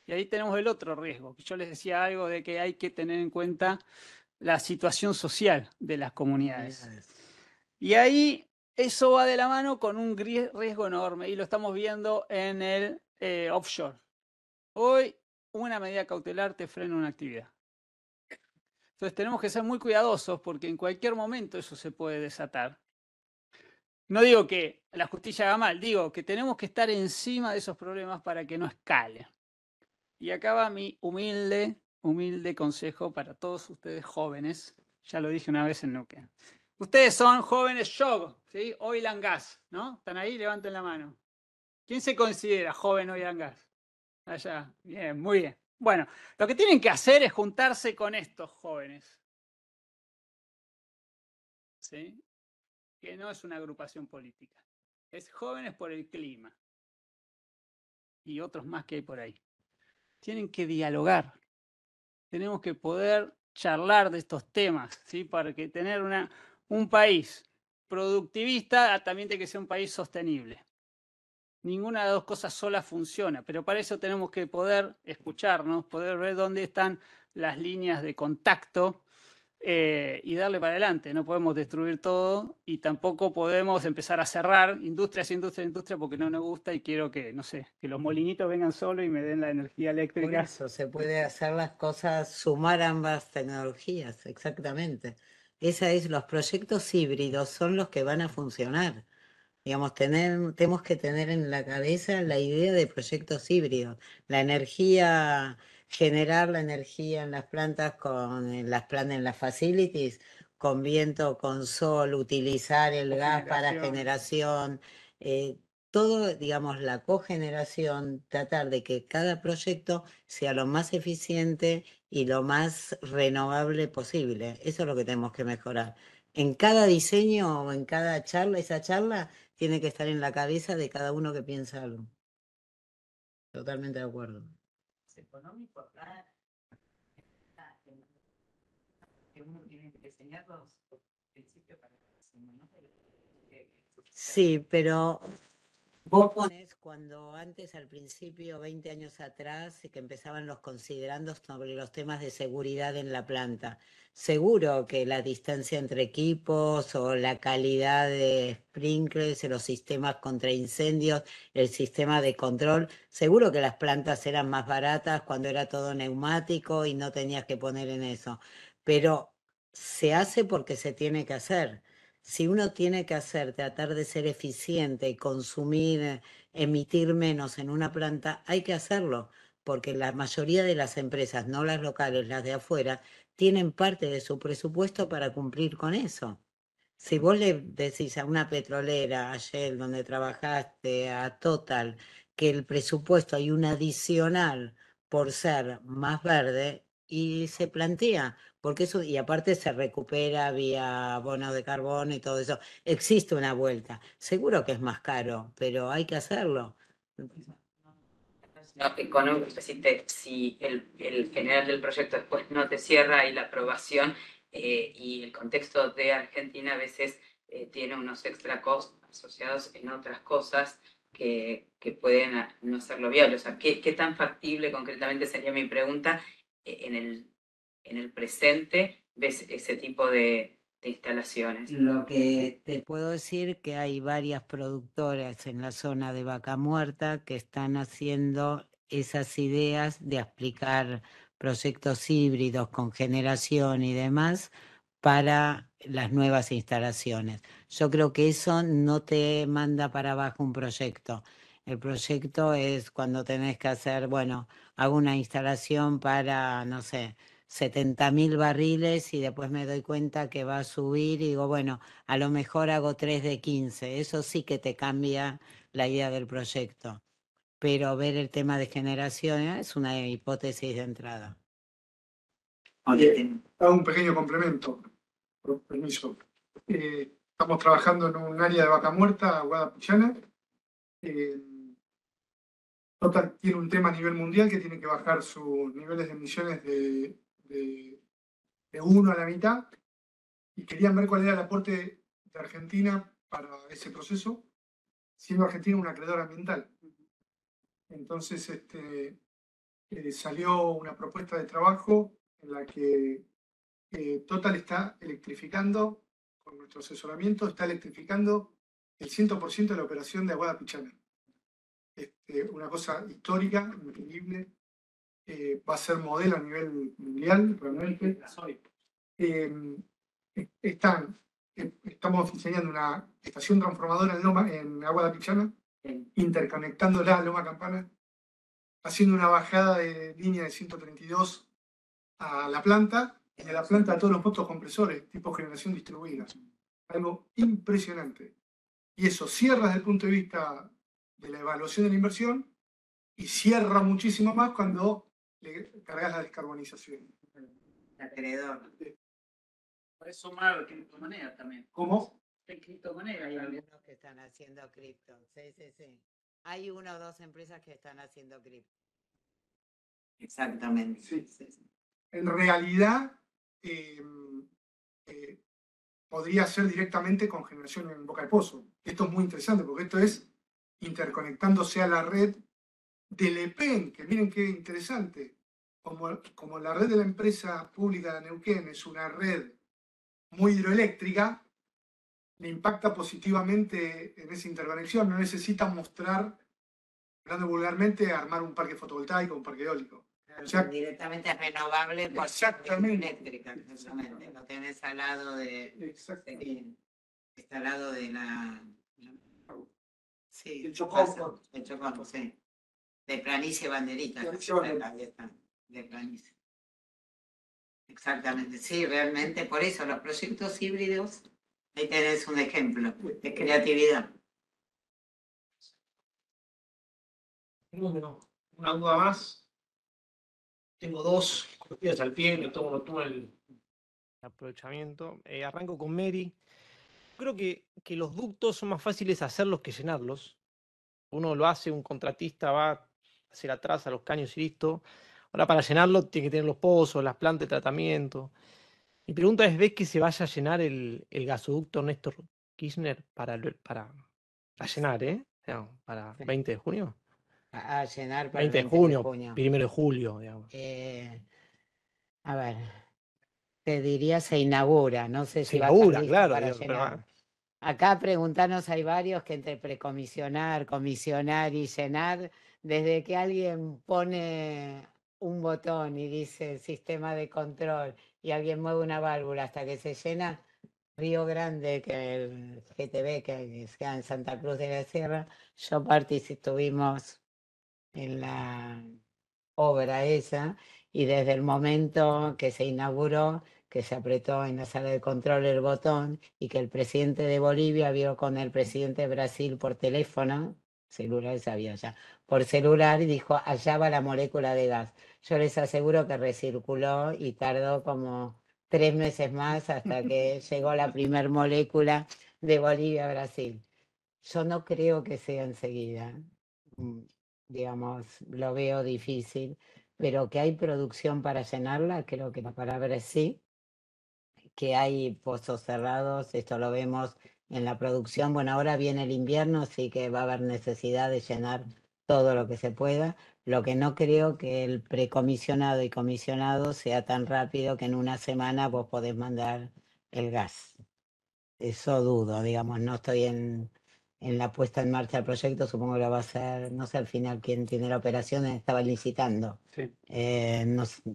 Y ahí tenemos el otro riesgo, que yo les decía algo de que hay que tener en cuenta la situación social de las comunidades. Y ahí eso va de la mano con un riesgo enorme y lo estamos viendo en el eh, offshore. Hoy una medida cautelar te frena una actividad. Entonces tenemos que ser muy cuidadosos porque en cualquier momento eso se puede desatar. No digo que la justicia haga mal, digo que tenemos que estar encima de esos problemas para que no escale. Y acaba mi humilde, humilde consejo para todos ustedes jóvenes. Ya lo dije una vez en Nuke. Ustedes son jóvenes yo, ¿sí? Oil and gas, ¿no? ¿Están ahí? Levanten la mano. ¿Quién se considera joven oil and gas? Allá. Bien, muy bien. Bueno, lo que tienen que hacer es juntarse con estos jóvenes. ¿Sí? que no es una agrupación política, es Jóvenes por el Clima y otros más que hay por ahí. Tienen que dialogar, tenemos que poder charlar de estos temas, ¿sí? para que tener una, un país productivista ah, también tiene que ser un país sostenible. Ninguna de dos cosas sola funciona, pero para eso tenemos que poder escucharnos, poder ver dónde están las líneas de contacto eh, y darle para adelante. No podemos destruir todo y tampoco podemos empezar a cerrar industrias, industrias, industria porque no nos gusta y quiero que, no sé, que los molinitos vengan solo y me den la energía eléctrica. eso se puede hacer las cosas, sumar ambas tecnologías, exactamente. Esa es, los proyectos híbridos son los que van a funcionar. Digamos, tener, tenemos que tener en la cabeza la idea de proyectos híbridos. La energía generar la energía en las plantas con en las plantas en las facilities, con viento, con sol, utilizar el gas para generación, eh, todo, digamos, la cogeneración, tratar de que cada proyecto sea lo más eficiente y lo más renovable posible. Eso es lo que tenemos que mejorar. En cada diseño o en cada charla, esa charla tiene que estar en la cabeza de cada uno que piensa algo. Totalmente de acuerdo económico claro acá que uno tiene que enseñar los, principios para que no Sí, pero Vos cuando antes, al principio, 20 años atrás, que empezaban los considerandos sobre los temas de seguridad en la planta. Seguro que la distancia entre equipos o la calidad de sprinklers, los sistemas contra incendios, el sistema de control, seguro que las plantas eran más baratas cuando era todo neumático y no tenías que poner en eso. Pero se hace porque se tiene que hacer si uno tiene que hacer, tratar de ser eficiente y consumir, eh, emitir menos en una planta, hay que hacerlo, porque la mayoría de las empresas, no las locales, las de afuera, tienen parte de su presupuesto para cumplir con eso. Si mm. vos le decís a una petrolera, a Shell, donde trabajaste, a Total, que el presupuesto hay un adicional por ser más verde, y se plantea, porque eso, y aparte se recupera vía bono de carbón y todo eso. Existe una vuelta. Seguro que es más caro, pero hay que hacerlo. No, si, el, general del proyecto después no te cierra y la aprobación eh, y el contexto de Argentina a veces eh, tiene unos extra costs asociados en otras cosas que, pueden ah, no hacerlo viable. O sea, ¿qué, ¿qué, tan factible concretamente sería mi pregunta eh, en el en el presente ves ese tipo de, instalaciones. Lo que te puedo decir que hay varias productoras en la zona de Vaca Muerta que están haciendo esas ideas de aplicar proyectos híbridos con generación y demás para las nuevas instalaciones. Yo creo que eso no te manda para abajo un proyecto. El proyecto es cuando tenés que hacer, bueno, hago una instalación para, no sé, 70.000 barriles y después me doy cuenta que va a subir y digo, bueno, a lo mejor hago 3 de 15. Eso sí que te cambia la idea del proyecto. Pero ver el tema de generación es una hipótesis de entrada. hago un pequeño complemento. Por permiso. Eh, estamos trabajando en un área de vaca muerta, Guadapuchana. Eh, tiene un tema a nivel mundial que tiene que bajar sus niveles de emisiones de de, uno a la mitad, y querían ver cuál era el aporte de Argentina para ese proceso, siendo Argentina un acreedor ambiental. Entonces este, eh, salió una propuesta de trabajo en la que eh, Total está electrificando, con nuestro asesoramiento, está electrificando el 100% de la operación de Aguada Pichana. Este, una cosa histórica, increíble, eh, va a ser modelo a nivel mundial, probablemente. Eh, están, eh, estamos diseñando una estación transformadora en, Loma, en Agua de Pichana, interconectándola a Loma Campana, haciendo una bajada de línea de 132 a la planta y de la planta a todos los puntos compresores, tipo generación distribuida. Algo impresionante. Y eso cierra desde el punto de vista de la evaluación de la inversión y cierra muchísimo más cuando le cargas la descarbonización. La Por eso mal criptomonedas también. ¿Cómo? Hay criptomonedas. Hay algunos que están haciendo cripto. Sí, sí, sí. Hay una o dos empresas que están haciendo cripto. Exactamente. Sí. Sí, En realidad, em, eh, podría ser directamente con generación en boca de pozo. Esto es muy interesante porque esto es interconectándose a la red de Le que miren qué interesante, como, como la red de la empresa pública de Neuquén es una red muy hidroeléctrica, le impacta positivamente en esa interconexión, no necesita mostrar, hablando vulgarmente, armar un parque fotovoltaico, un parque eólico. directamente renovable por exactamente, eléctrica, exactamente. Lo tenés al lado de, Exacto. está al lado de la, sí, el Chocompo. El sí de planicie banderita. De, Exactamente, sí, realmente. Por eso los proyectos híbridos, ahí tenés un ejemplo de creatividad. una duda más. Tengo dos copias al pie, me tomo, tomo el aprovechamiento. Eh, arranco con Mary. Creo que, que los ductos son más fáciles hacerlos que llenarlos. Uno lo hace, un contratista va, hacer atrás a los caños y listo. Ahora para llenarlo tiene que tener los pozos, las plantas de tratamiento. Mi pregunta es, ¿ves que se vaya a llenar el, el gasoducto Néstor Kirchner para, para, llenar, eh? para 20 de junio. A, llenar para 20, de, junio, primero de julio, digamos. Eh, a ver, te diría se inaugura, no sé si se inaugura, va a claro, Acá preguntanos, hay varios que entre precomisionar, comisionar y llenar desde que alguien pone un botón y dice sistema de control y alguien mueve una válvula hasta que se llena Río Grande, que el GTB, que está en Santa Cruz de la Sierra, yo participamos en la obra esa y desde el momento que se inauguró, que se apretó en la sala de control el botón y que el presidente de Bolivia vio con el presidente de Brasil por teléfono, celulares había ya, por celular y dijo, allá va la molécula de gas. Yo les aseguro que recirculó y tardó como tres meses más hasta que llegó la primer molécula de Bolivia a Brasil. Yo no creo que sea enseguida, mm, digamos, lo veo difícil, pero que hay producción para llenarla, creo que la palabra es sí, que hay pozos cerrados, esto lo vemos en la producción. Bueno, ahora viene el invierno, así que va a haber necesidad de llenar todo lo que se pueda. Lo que no creo que el precomisionado y comisionado sea tan rápido que en una semana vos podés mandar el gas. Eso dudo, digamos, no estoy en, la puesta en marcha del proyecto, supongo que va a ser, no sé al final quién tiene la operación, estaba licitando. Eh,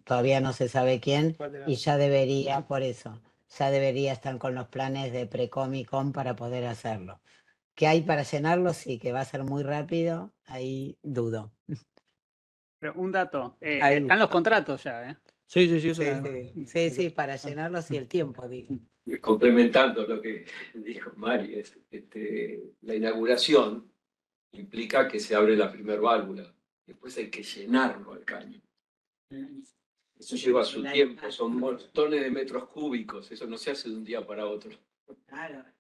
todavía no se sabe quién y ya debería, por eso, ya debería estar con los planes de Precom y com para poder hacerlo que hay para llenarlos sí, que va a ser muy rápido, ahí dudo. Pero un dato, eh, están los contratos ya, ¿eh? Sí, sí, sí, sí, para llenarlos y el tiempo. Eh, complementando lo que dijo Mari, este, la inauguración implica que se abre la primera válvula, después hay que llenarlo al caño. Eso lleva su tiempo, son montones de metros cúbicos, eso no se hace de un día para otro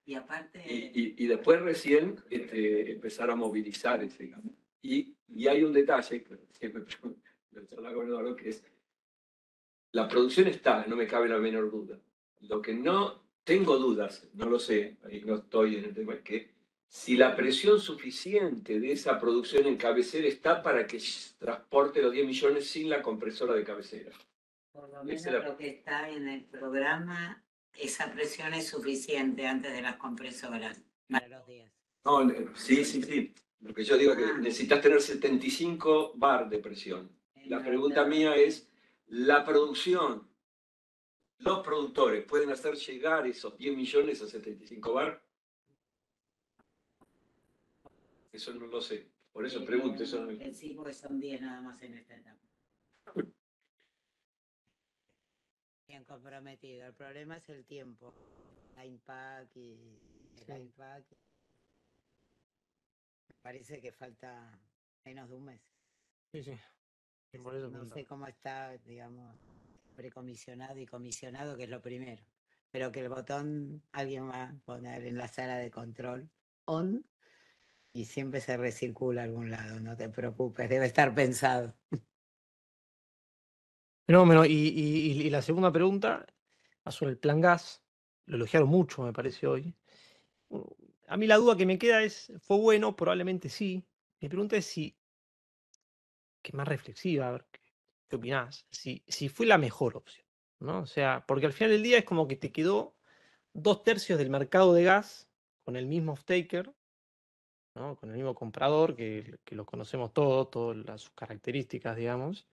y aparte... Y, después recién este, empezar a movilizar Y, y, hay un detalle que siempre que es, la producción está, no me cabe la menor duda. Lo que no tengo dudas, no lo sé, no estoy en el tema, es que si la presión suficiente de esa producción en cabecera está para que transporte los 10 millones sin la compresora de cabecera. Por lo menos lo que está en el programa esa presión es suficiente antes de las compresoras. Para los días. No, eh, sí, sí, sí. Lo que yo digo es que ah. necesitas tener 75 bar de presión. La pregunta mía es, ¿la producción, los productores pueden hacer llegar esos 10 millones a 75 bar? Eso no lo sé. Por eso pregunto. Eso no... Sí, porque son 10 nada más en esta etapa. bien comprometido. El problema es el tiempo. La impact y la impact. Parece que falta menos de un mes. Sí, sí. no sé cómo está, digamos, precomisionado y comisionado, que es lo primero. Pero que el botón alguien va a poner en la sala de control on y siempre se recircula a algún lado, no te preocupes, debe estar pensado. Fenómeno. Y, y, la segunda pregunta, sobre el plan gas, lo elogiaron mucho, me parece hoy. A mí la duda que me queda es, ¿fue bueno? Probablemente sí. Mi pregunta es si, que más reflexiva, ver, ¿qué opinás? Si, si fue la mejor opción, ¿no? O sea, porque al final del día es como que te quedó dos tercios del mercado de gas con el mismo staker con el mismo comprador, que, lo conocemos todos, todas sus características, digamos,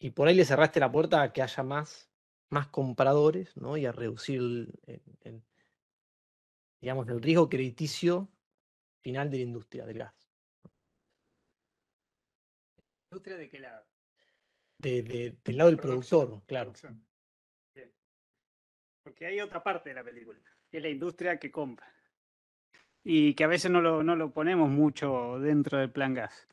y por ahí le cerraste la puerta a que haya más, más compradores, ¿no? Y a reducir el, digamos, el riesgo crediticio final de la industria del gas. ¿Industria de qué lado? De, del lado del productor, claro. Porque hay otra parte de la película, que es la industria que compra. Y que a veces no lo, no lo ponemos mucho dentro del plan gas.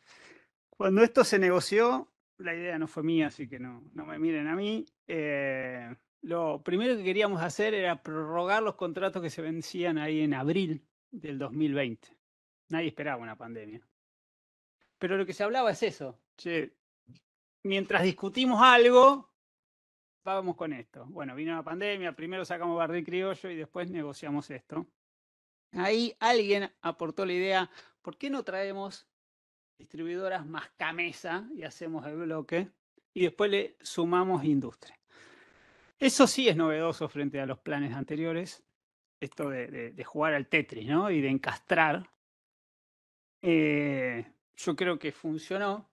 Cuando esto se negoció, la idea no fue mía, así que no, no me miren a mí. Eh, lo primero que queríamos hacer era prorrogar los contratos que se vencían ahí en abril del 2020. Nadie esperaba una pandemia. Pero lo que se hablaba es eso. mientras discutimos algo, vamos con esto. Bueno, vino la pandemia, primero sacamos barril criollo y después negociamos esto. Ahí alguien aportó la idea, ¿por qué no traemos distribuidoras más camesa y hacemos el bloque y después le sumamos industria. Eso sí es novedoso frente a los planes anteriores, esto de, jugar al Tetris ¿no? y de encastrar. Eh, yo creo que funcionó.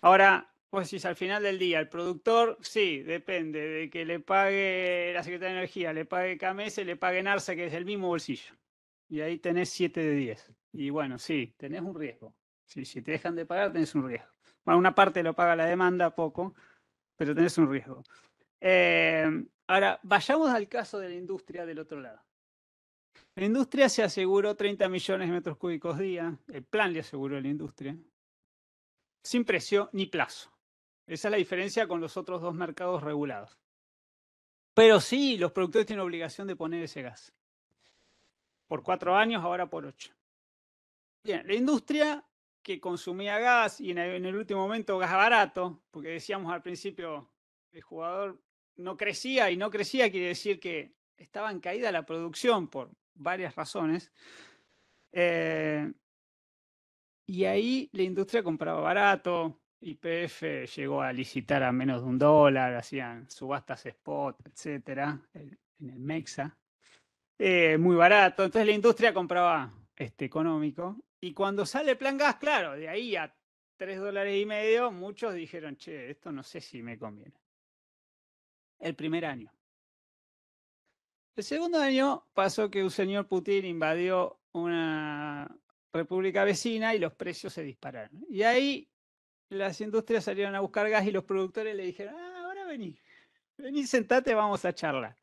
Ahora, pues si al final del día, el productor, sí, depende de que le pague la Secretaría de Energía, le pague y le pague Narsa, que es el mismo bolsillo. Y ahí tenés 7 de 10. Y bueno, sí, tenés un riesgo. Si, si te dejan de pagar, tenés un riesgo. Bueno, una parte lo paga la demanda, poco, pero tenés un riesgo. Em, ahora, vayamos al caso de la industria del otro lado. La industria se aseguró 30 millones de metros cúbicos día, el plan le aseguró a la industria, sin precio ni plazo. Esa es la diferencia con los otros dos mercados regulados. Pero sí, los productores tienen obligación de poner ese gas. Por cuatro años, ahora por ocho. Bien, la industria que consumía gas y en el, último momento gas barato, porque decíamos al principio, el jugador no crecía y no crecía quiere decir que estaba en caída la producción por varias razones. Eh, y ahí la industria compraba barato, YPF llegó a licitar a menos de un dólar, hacían subastas spot, etcétera, en el Mexa. Eh, muy barato. Entonces la industria compraba este, económico y cuando sale Plan Gas, claro, de ahí a 3 dólares y medio, muchos dijeron, che, esto no sé si me conviene. El primer año. El segundo año pasó que un señor Putin invadió una república vecina y los precios se dispararon. Y ahí las industrias salieron a buscar gas y los productores le dijeron, ah, ahora vení, vení, sentate, vamos a charlar.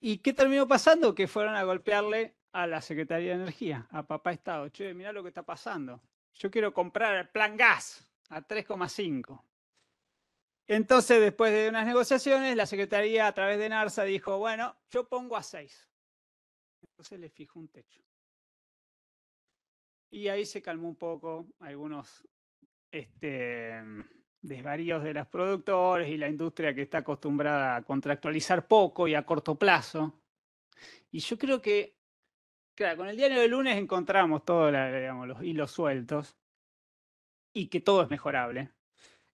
¿Y qué terminó pasando? Que fueron a golpearle a la Secretaría de Energía, a Papá Estado, che, mirá lo que está pasando. Yo quiero comprar el plan gas a 3,5. Entonces, después de unas negociaciones, la Secretaría a través de NARSA dijo, bueno, yo pongo a 6. Entonces le fijó un techo. Y ahí se calmó un poco algunos este, desvaríos de los productores y la industria que está acostumbrada a contractualizar poco y a corto plazo. Y yo creo que Claro, con el diario del lunes encontramos todos los hilos sueltos y que todo es mejorable.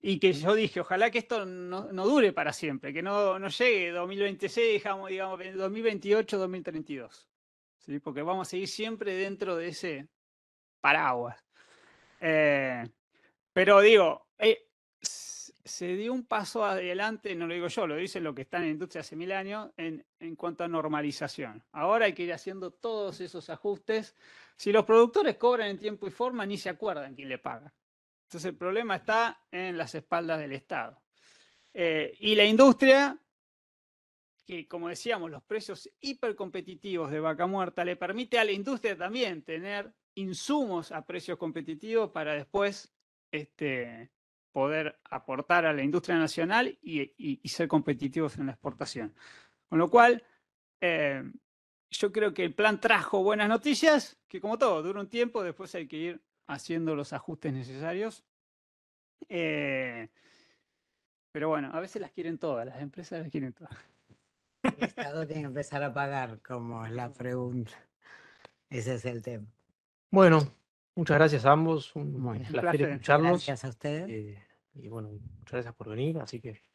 Y que yo dije, ojalá que esto no, dure para siempre, que no, no llegue 2026, digamos, digamos 2028, 2032. ¿sí? Porque vamos a seguir siempre dentro de ese paraguas. Eh, pero digo, eh, se dio un paso adelante, no lo digo yo, lo dicen los que están en la industria hace mil años, en, en, cuanto a normalización. Ahora hay que ir haciendo todos esos ajustes. Si los productores cobran en tiempo y forma, ni se acuerdan quién le paga. Entonces el problema está en las espaldas del Estado. Eh, y la industria, que como decíamos, los precios hipercompetitivos de vaca muerta le permite a la industria también tener insumos a precios competitivos para después este, poder aportar a la industria nacional y, ser competitivos en la exportación. Con lo cual, eh, yo creo que el plan trajo buenas noticias, que como todo, dura un tiempo, después hay que ir haciendo los ajustes necesarios. Eh, pero bueno, a veces las quieren todas, las empresas las quieren todas. El Estado tiene que empezar a pagar, como es la pregunta. Ese es el tema. Bueno, Muchas gracias a ambos, un, placer, escucharlos. Gracias a ustedes. Eh, y bueno, muchas gracias por venir, así que